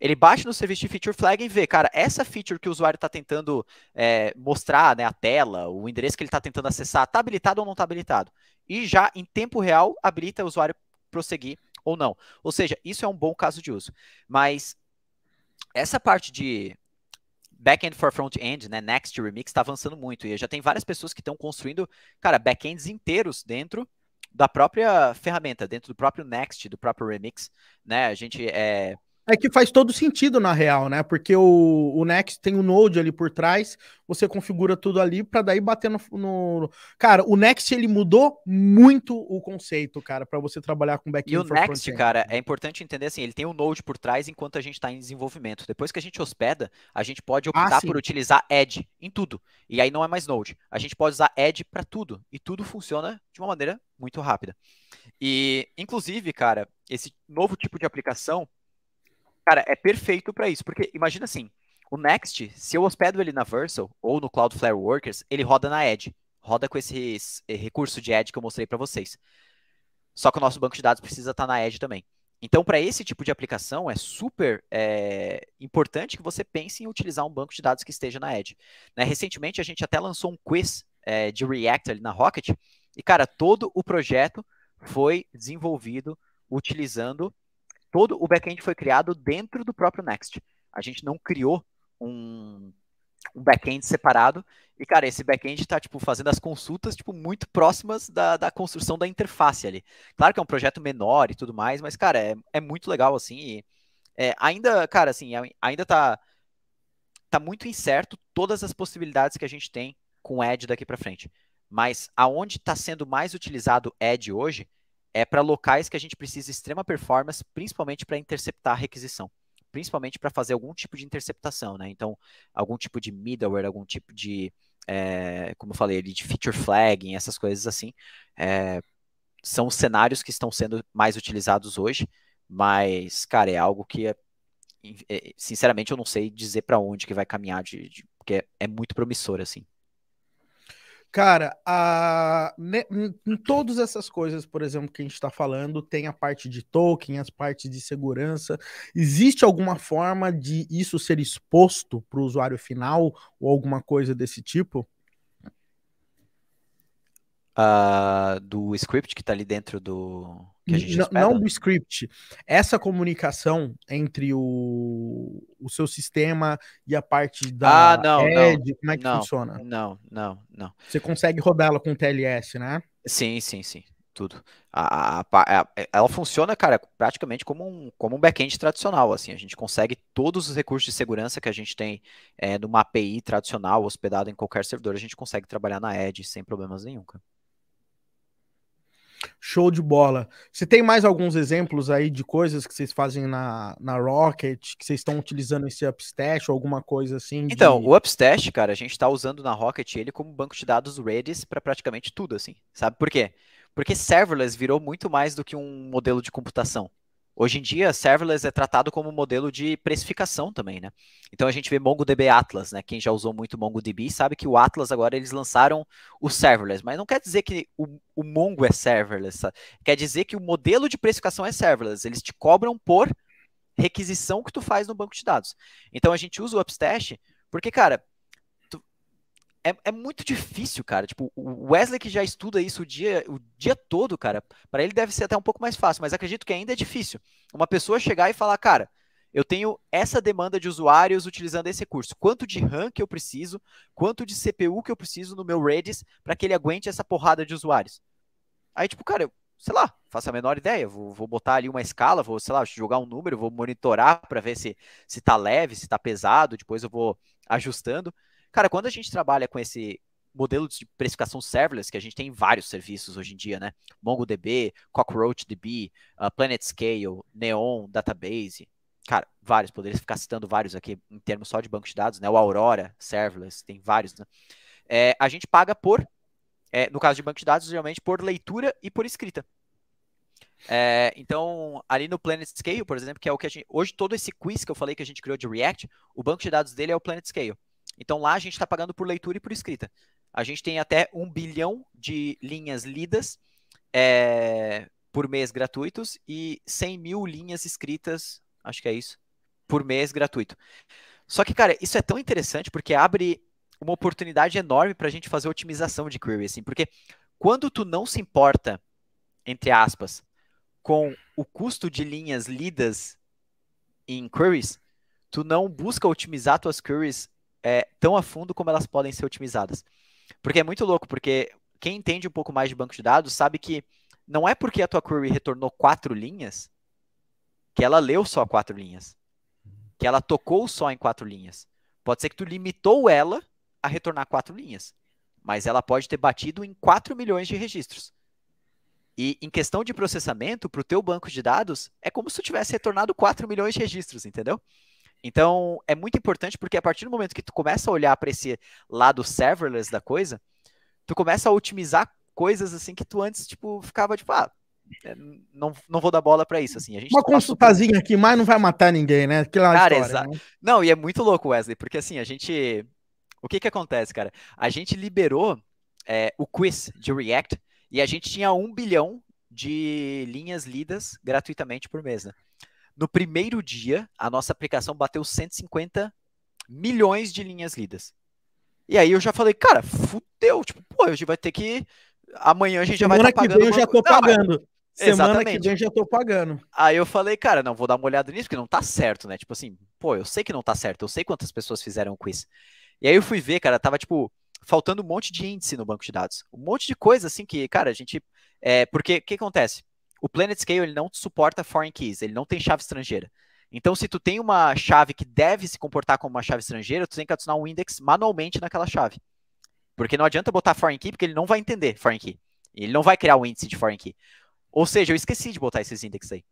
Ele bate no serviço de feature flag e vê, cara, essa feature que o usuário está tentando é, mostrar, né, a tela, o endereço que ele está tentando acessar, está habilitado ou não está habilitado? E já em tempo real habilita o usuário prosseguir ou não. Ou seja, isso é um bom caso de uso. Mas essa parte de Backend for front-end, né, Next Remix, está avançando muito. E já tem várias pessoas que estão construindo, cara, backends inteiros dentro da própria ferramenta, dentro do próprio Next, do próprio Remix, né? A gente é é que faz todo sentido, na real, né? Porque o, o Next tem o um Node ali por trás, você configura tudo ali para daí bater no, no, Cara, o Next ele mudou muito o conceito, cara, para você trabalhar com back-end. E o Next, cara, é importante entender assim, ele tem o um Node por trás enquanto a gente está em desenvolvimento. Depois que a gente hospeda, a gente pode ah, optar ah, por utilizar Edge em tudo. E aí não é mais Node. A gente pode usar Edge para tudo. E tudo funciona de uma maneira muito rápida. E, inclusive, cara, esse novo tipo de aplicação Cara, é perfeito para isso, porque imagina assim, o Next, se eu hospedo ele na Versal ou no Cloudflare Workers, ele roda na Edge, roda com esse recurso de Edge que eu mostrei para vocês. Só que o nosso banco de dados precisa estar tá na Edge também. Então, para esse tipo de aplicação, é super é, importante que você pense em utilizar um banco de dados que esteja na Edge. Né? Recentemente, a gente até lançou um quiz é, de React ali na Rocket, e, cara, todo o projeto foi desenvolvido utilizando todo o back-end foi criado dentro do próprio Next. A gente não criou um, um back-end separado. E, cara, esse back-end está tipo, fazendo as consultas tipo, muito próximas da, da construção da interface ali. Claro que é um projeto menor e tudo mais, mas, cara, é, é muito legal, assim. E, é, ainda, cara, assim, ainda tá, tá muito incerto todas as possibilidades que a gente tem com o Edge daqui para frente. Mas aonde está sendo mais utilizado Edge hoje é para locais que a gente precisa extrema performance, principalmente para interceptar a requisição, principalmente para fazer algum tipo de interceptação, né? Então, algum tipo de middleware, algum tipo de, é, como eu falei, de feature flagging, essas coisas assim, é, são os cenários que estão sendo mais utilizados hoje, mas, cara, é algo que, é, é sinceramente, eu não sei dizer para onde que vai caminhar, de, de, porque é muito promissor, assim. Cara, a, em todas essas coisas, por exemplo, que a gente está falando, tem a parte de token, as partes de segurança. Existe alguma forma de isso ser exposto para o usuário final ou alguma coisa desse tipo? uh, do script que está ali dentro do. Que a gente não, não do script. Essa comunicação entre o, o seu sistema e a parte da ah, não, Ed, não, como é que não, funciona? Não, não, não. Você consegue rodá-la com TLS, né? Sim, sim, sim tudo. A, a, a, é, é, ela funciona, cara, praticamente como um, como um back-end tradicional, assim, a gente consegue todos os recursos de segurança que a gente tem é, numa API tradicional, hospedado em qualquer servidor, a gente consegue trabalhar na Edge sem problemas nenhum, cara. Show de bola. Você tem mais alguns exemplos aí de coisas que vocês fazem na, na Rocket, que vocês estão utilizando esse Upstash ou alguma coisa assim? De... Então, o Upstash, cara, a gente está usando na Rocket ele como banco de dados Redis para praticamente tudo, assim. Sabe por quê? Porque serverless virou muito mais do que um modelo de computação. Hoje em dia, serverless é tratado como modelo de precificação também, né? Então a gente vê MongoDB Atlas, né? Quem já usou muito MongoDB sabe que o Atlas agora eles lançaram o serverless, mas não quer dizer que o, o Mongo é serverless, quer dizer que o modelo de precificação é serverless. Eles te cobram por requisição que tu faz no banco de dados. Então a gente usa o Upstash porque, cara, é, é, muito difícil, cara. Tipo, o Wesley que já estuda isso o dia, o dia todo, cara, para ele deve ser até um pouco mais fácil, mas acredito que ainda é difícil. Uma pessoa chegar e falar, cara, eu tenho essa demanda de usuários utilizando esse recurso. Quanto de RAM que eu preciso, quanto de CPU que eu preciso no meu Redis para que ele aguente essa porrada de usuários. Aí, tipo, cara, eu, sei lá, faço a menor ideia. Vou, vou, botar ali uma escala, vou, sei lá, jogar um número, vou monitorar para ver se, se tá leve, se tá pesado, depois eu vou ajustando. Cara, quando a gente trabalha com esse modelo de precificação serverless, que a gente tem vários serviços hoje em dia, né? MongoDB, CockroachDB, uh, ah, PlanetScale, Neon, Database, cara, vários, poderia ficar citando vários aqui em termos só de banco de dados, né? O Aurora, serverless, tem vários, né? É, a gente paga por, é, no caso de banco de dados, geralmente por leitura e por escrita. É, então, ali no Planet Scale, por exemplo, que é o que a gente. Hoje, todo esse quiz que eu falei que a gente criou de React, o banco de dados dele é o Planet Scale. Então lá a gente está pagando por leitura e por escrita. A gente tem até um bilhão de linhas lidas é, por mês gratuitos e 100 mil linhas escritas, acho que é isso, por mês gratuito. Só que, cara, isso é tão interessante porque abre uma oportunidade enorme para a gente fazer otimização de query, assim, porque quando tu não se importa, entre aspas, com o custo de linhas lidas em queries, tu não busca otimizar tuas queries é, tão a fundo como elas podem ser otimizadas. Porque é muito louco, porque quem entende um pouco mais de banco de dados sabe que não é porque a tua query retornou quatro linhas que ela leu só quatro linhas, que ela tocou só em quatro linhas. Pode ser que tu limitou ela a retornar quatro linhas, mas ela pode ter batido em 4 milhões de registros. E em questão de processamento, para o teu banco de dados, é como se tu tivesse retornado 4 milhões de registros, entendeu? Então, é muito importante porque a partir do momento que tu começa a olhar para esse lado serverless da coisa, tu começa a otimizar coisas assim que tu antes tipo ficava tipo, ah, é, não, não vou dar bola para isso assim. A gente Uma consultazinha aqui, mas não vai matar ninguém, né? Aquela cara, história, exa... né? Não, e é muito louco, Wesley, porque assim, a gente o que que acontece, cara? A gente liberou é, o quiz de React e a gente tinha um bilhão de linhas lidas gratuitamente por mês, né? No primeiro dia, a nossa aplicação bateu 150 milhões de linhas lidas. E aí eu já falei, cara, fudeu, tipo, pô, a gente vai ter que amanhã a gente Semana já vai estar tá pagando. Semana que vem eu já tô pagando. Não, Semana exatamente. que vem já tô pagando. Aí eu falei, cara, não, vou dar uma olhada nisso, porque não tá certo, né? Tipo assim, pô, eu sei que não tá certo, eu sei quantas pessoas fizeram o quiz. E aí eu fui ver, cara, tava tipo, faltando um monte de índice no banco de dados. Um monte de coisa assim que, cara, a gente. É, porque o que acontece? o Planet Scale ele não suporta foreign keys, ele não tem chave estrangeira. Então, se tu tem uma chave que deve se comportar como uma chave estrangeira, tu tem que adicionar um index manualmente naquela chave. Porque não adianta botar foreign key, porque ele não vai entender foreign key. Ele não vai criar um índice de foreign key. Ou seja, eu esqueci de botar esses índices aí.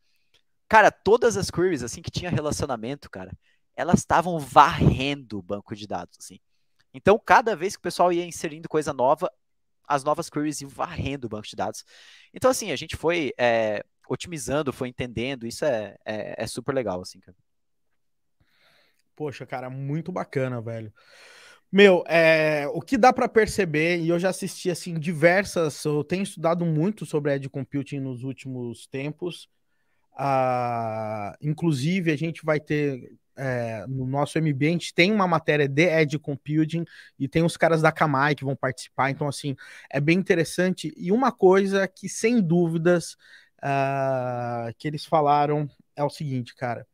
Cara, todas as queries, assim, que tinha relacionamento, cara, elas estavam varrendo o banco de dados, assim. Então, cada vez que o pessoal ia inserindo coisa nova, as novas queries e varrendo o banco de dados. Então, assim, a gente foi é, otimizando, foi entendendo, isso é, é, é, super legal, assim, cara. Poxa, cara, muito bacana, velho. Meu, é, o que dá para perceber, e eu já assisti, assim, diversas, eu tenho estudado muito sobre Edge Computing nos últimos tempos, ah, inclusive, a gente vai ter é, no nosso MB, a gente tem uma matéria de Edge Computing e tem os caras da Kamai que vão participar, então assim, é bem interessante. E uma coisa que, sem dúvidas, uh, que eles falaram é o seguinte, cara.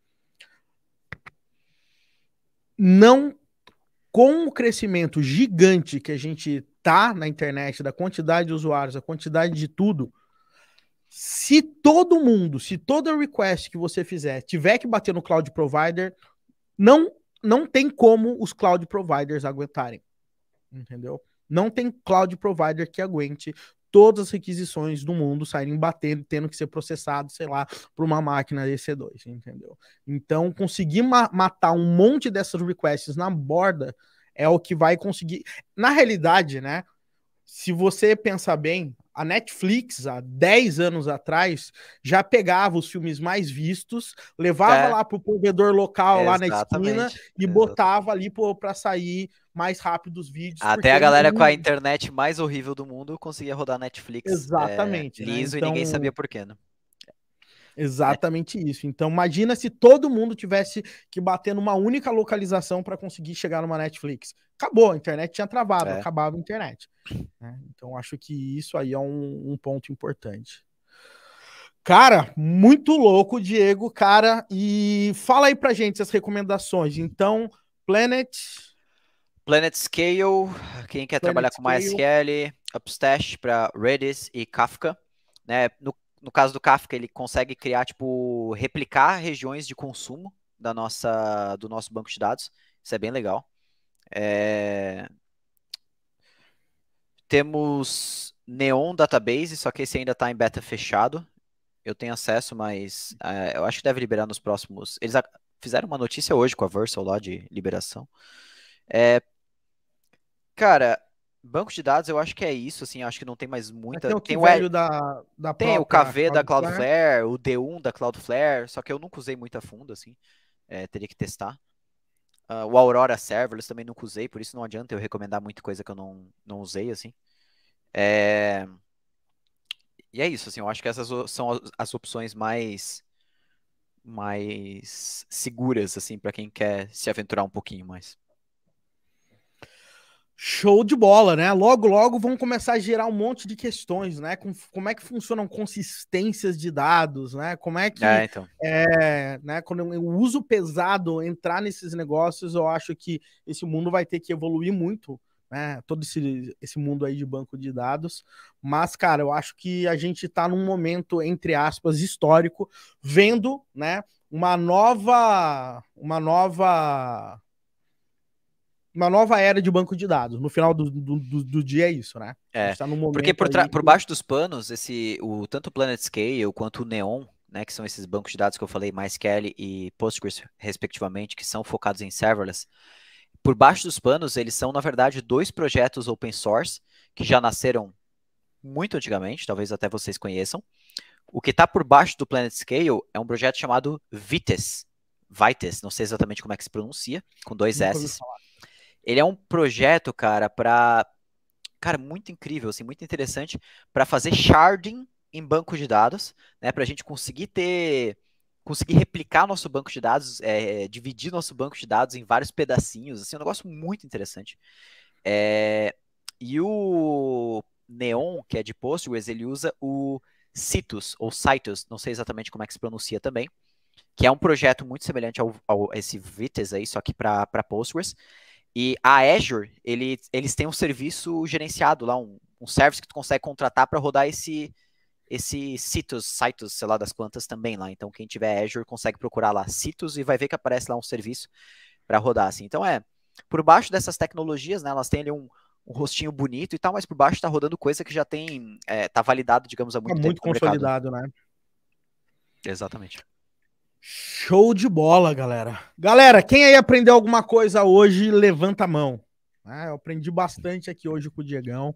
Não com o crescimento gigante que a gente tá na internet, da quantidade de usuários, a quantidade de tudo, se todo mundo, se toda request que você fizer tiver que bater no cloud provider, não não tem como os cloud providers aguentarem. Entendeu? Não tem cloud provider que aguente todas as requisições do mundo saírem batendo, tendo que ser processado, sei lá, por uma máquina EC2, entendeu? Então, conseguir ma matar um monte dessas requests na borda é o que vai conseguir. Na realidade, né? Se você pensar bem, a Netflix, há 10 anos atrás, já pegava os filmes mais vistos, levava é. lá para o provedor local, é, lá exatamente. na esquina, e botava ali para sair mais rápido os vídeos. Até a galera com a internet mais horrível do mundo conseguia rodar Netflix. É, exatamente. É, liso né? então... e ninguém então sabia porquê, né? Exatamente é. isso. Então, imagina se todo mundo tivesse que bater numa única localização para conseguir chegar numa Netflix. Acabou, a internet tinha travado, é. acabava a internet. Né? Então, acho que isso aí é um, um ponto importante. Cara, muito louco, Diego, cara. E fala aí pra gente as recomendações. Então, Planet. Planet Scale, quem quer Planet trabalhar com MySQL, Upstash para Redis e Kafka. Né? No no caso do Kafka, ele consegue criar, tipo, replicar regiões de consumo da nossa, do nosso banco de dados. Isso é bem legal. É... Temos Neon Database, só que esse ainda está em beta fechado. Eu tenho acesso, mas é, eu acho que deve liberar nos próximos. Eles fizeram uma notícia hoje com a Versal lá de liberação. É... Cara, Banco de dados, eu acho que é isso, assim, acho que não tem mais muita. Tem o, tem o velho da, da Tem o KV da Cloudflare, o D1 da Cloudflare, só que eu nunca usei muito a fundo, assim, é, teria que testar. Uh, o Aurora Serverless também nunca usei, por isso não adianta eu recomendar muita coisa que eu não, não usei, assim. É... E é isso, assim, eu acho que essas são as opções mais mais seguras, assim, para quem quer se aventurar um pouquinho mais. Show de bola, né? Logo, logo vão começar a gerar um monte de questões, né? Com, como é que funcionam consistências de dados, né? Como é que. É, então. é né? Quando o uso pesado entrar nesses negócios, eu acho que esse mundo vai ter que evoluir muito, né? Todo esse, esse mundo aí de banco de dados. Mas, cara, eu acho que a gente tá num momento, entre aspas, histórico, vendo, né? Uma nova. Uma nova uma nova era de banco de dados. No final do, do, do, do dia é isso, né? É. Tá porque por, aí... por baixo dos panos, esse, o, tanto o Planet Scale quanto o Neon, né, que são esses bancos de dados que eu falei, MySQL e Postgres, respectivamente, que são focados em serverless, por baixo dos panos, eles são, na verdade, dois projetos open source que já nasceram muito antigamente, talvez até vocês conheçam. O que está por baixo do Planet Scale é um projeto chamado Vites. Vites, não sei exatamente como é que se pronuncia, com dois S. Ele é um projeto, cara, para cara, muito incrível, assim, muito interessante para fazer sharding em banco de dados, né, para a gente conseguir ter, conseguir replicar nosso banco de dados, é, dividir nosso banco de dados em vários pedacinhos, assim, é um negócio muito interessante. É, e o Neon, que é de Postgres, ele usa o Citus, ou Citus, não sei exatamente como é que se pronuncia também, que é um projeto muito semelhante ao, ao esse Vites aí, só que para Postgres, e a Azure, ele, eles têm um serviço gerenciado lá, um, um service que tu consegue contratar para rodar esse esse Citus, Citus, sei lá das quantas também lá. Então quem tiver Azure consegue procurar lá Citus e vai ver que aparece lá um serviço para rodar assim. Então é, por baixo dessas tecnologias, né, elas têm ali um, um rostinho bonito e tal, mas por baixo está rodando coisa que já tem, é, tá validado, digamos, há tá muito é tempo. Muito consolidado, né? Exatamente. Show de bola, galera. Galera, quem aí aprendeu alguma coisa hoje, levanta a mão. Ah, eu aprendi bastante aqui hoje com o Diegão.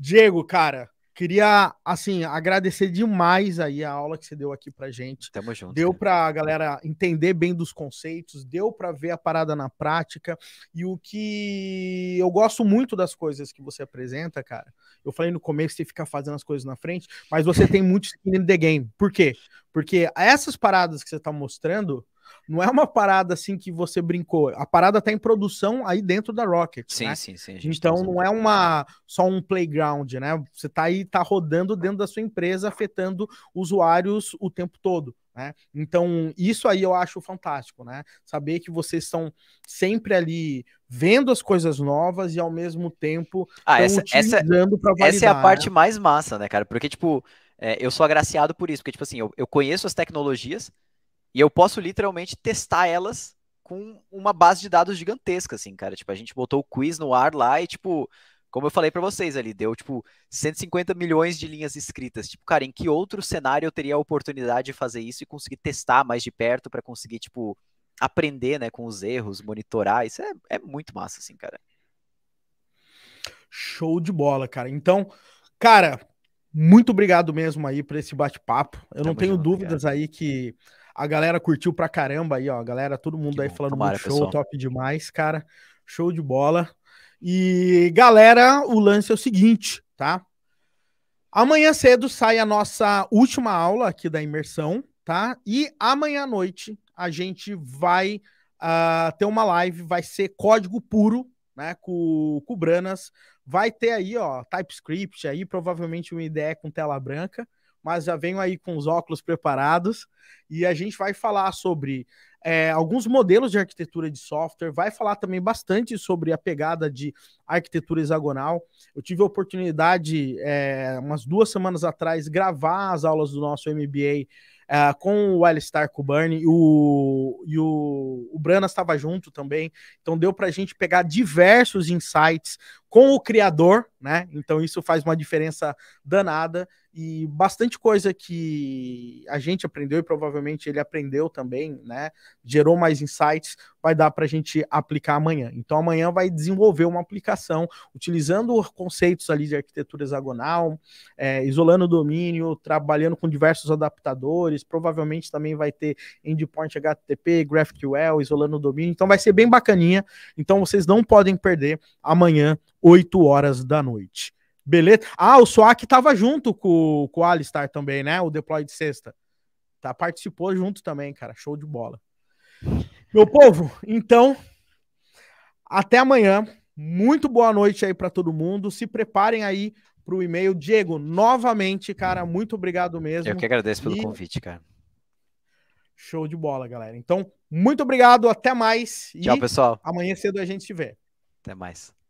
Diego, cara, queria, assim, agradecer demais aí a aula que você deu aqui pra gente. Tamo junto. Deu pra galera entender bem dos conceitos, deu pra ver a parada na prática. E o que eu gosto muito das coisas que você apresenta, cara, eu falei no começo você ficar fazendo as coisas na frente, mas você tem muito skin in the game. Por quê? Porque essas paradas que você tá mostrando não é uma parada assim que você brincou. A parada tá em produção aí dentro da Rocket. Sim, né? sim, sim. Então tá não é uma só um playground, né? Você tá aí, tá rodando dentro da sua empresa, afetando usuários o tempo todo. Né? Então, isso aí eu acho fantástico, né? Saber que vocês estão sempre ali vendo as coisas novas e ao mesmo tempo ah, essa, utilizando validar. Essa é a né? parte mais massa, né, cara? Porque, tipo, é, eu sou agraciado por isso, porque, tipo assim, eu, eu conheço as tecnologias e eu posso literalmente testar elas com uma base de dados gigantesca, assim, cara. Tipo, a gente botou o quiz no ar lá e, tipo, como eu falei para vocês ali, deu tipo 150 milhões de linhas escritas. Tipo, cara, em que outro cenário eu teria a oportunidade de fazer isso e conseguir testar mais de perto para conseguir, tipo, aprender, né, com os erros, monitorar. Isso é, é muito massa, assim, cara. Show de bola, cara. Então, cara, muito obrigado mesmo aí por esse bate-papo. Eu Tamo não tenho junto, dúvidas aí que a galera curtiu pra caramba aí, ó. A galera, todo mundo que aí bom, falando tomara, muito show, pessoal. top demais, cara. Show de bola. E galera, o lance é o seguinte, tá? Amanhã cedo sai a nossa última aula aqui da imersão, tá? E amanhã à noite a gente vai uh, ter uma live, vai ser código puro, né? Com, com o Branas. Vai ter aí, ó, TypeScript aí, provavelmente uma ideia com tela branca, mas já venho aí com os óculos preparados e a gente vai falar sobre é, alguns modelos de arquitetura de software, vai falar também bastante sobre a pegada de arquitetura hexagonal. Eu tive a oportunidade, é, umas duas semanas atrás, gravar as aulas do nosso MBA é, com o Alistair Kubarni e o, e o, o Brana estava junto também, então deu para a gente pegar diversos insights com o criador né? Então isso faz uma diferença danada e bastante coisa que a gente aprendeu e provavelmente ele aprendeu também, né? Gerou mais insights, vai dar para a gente aplicar amanhã. Então amanhã vai desenvolver uma aplicação utilizando conceitos ali de arquitetura hexagonal, é, isolando o domínio, trabalhando com diversos adaptadores, provavelmente também vai ter endpoint HTTP, GraphQL, isolando o domínio. Então vai ser bem bacaninha. Então vocês não podem perder amanhã 8 horas da noite. Beleza? Ah, o Soak estava junto com, com o Alistar também, né? O deploy de sexta. Tá, participou junto também, cara. Show de bola. Meu povo, então, até amanhã. Muito boa noite aí para todo mundo. Se preparem aí para o e-mail. Diego, novamente, cara, muito obrigado mesmo. Eu que agradeço pelo e... convite, cara. Show de bola, galera. Então, muito obrigado, até mais. Tchau, pessoal. Amanhã cedo a gente se vê. Até mais.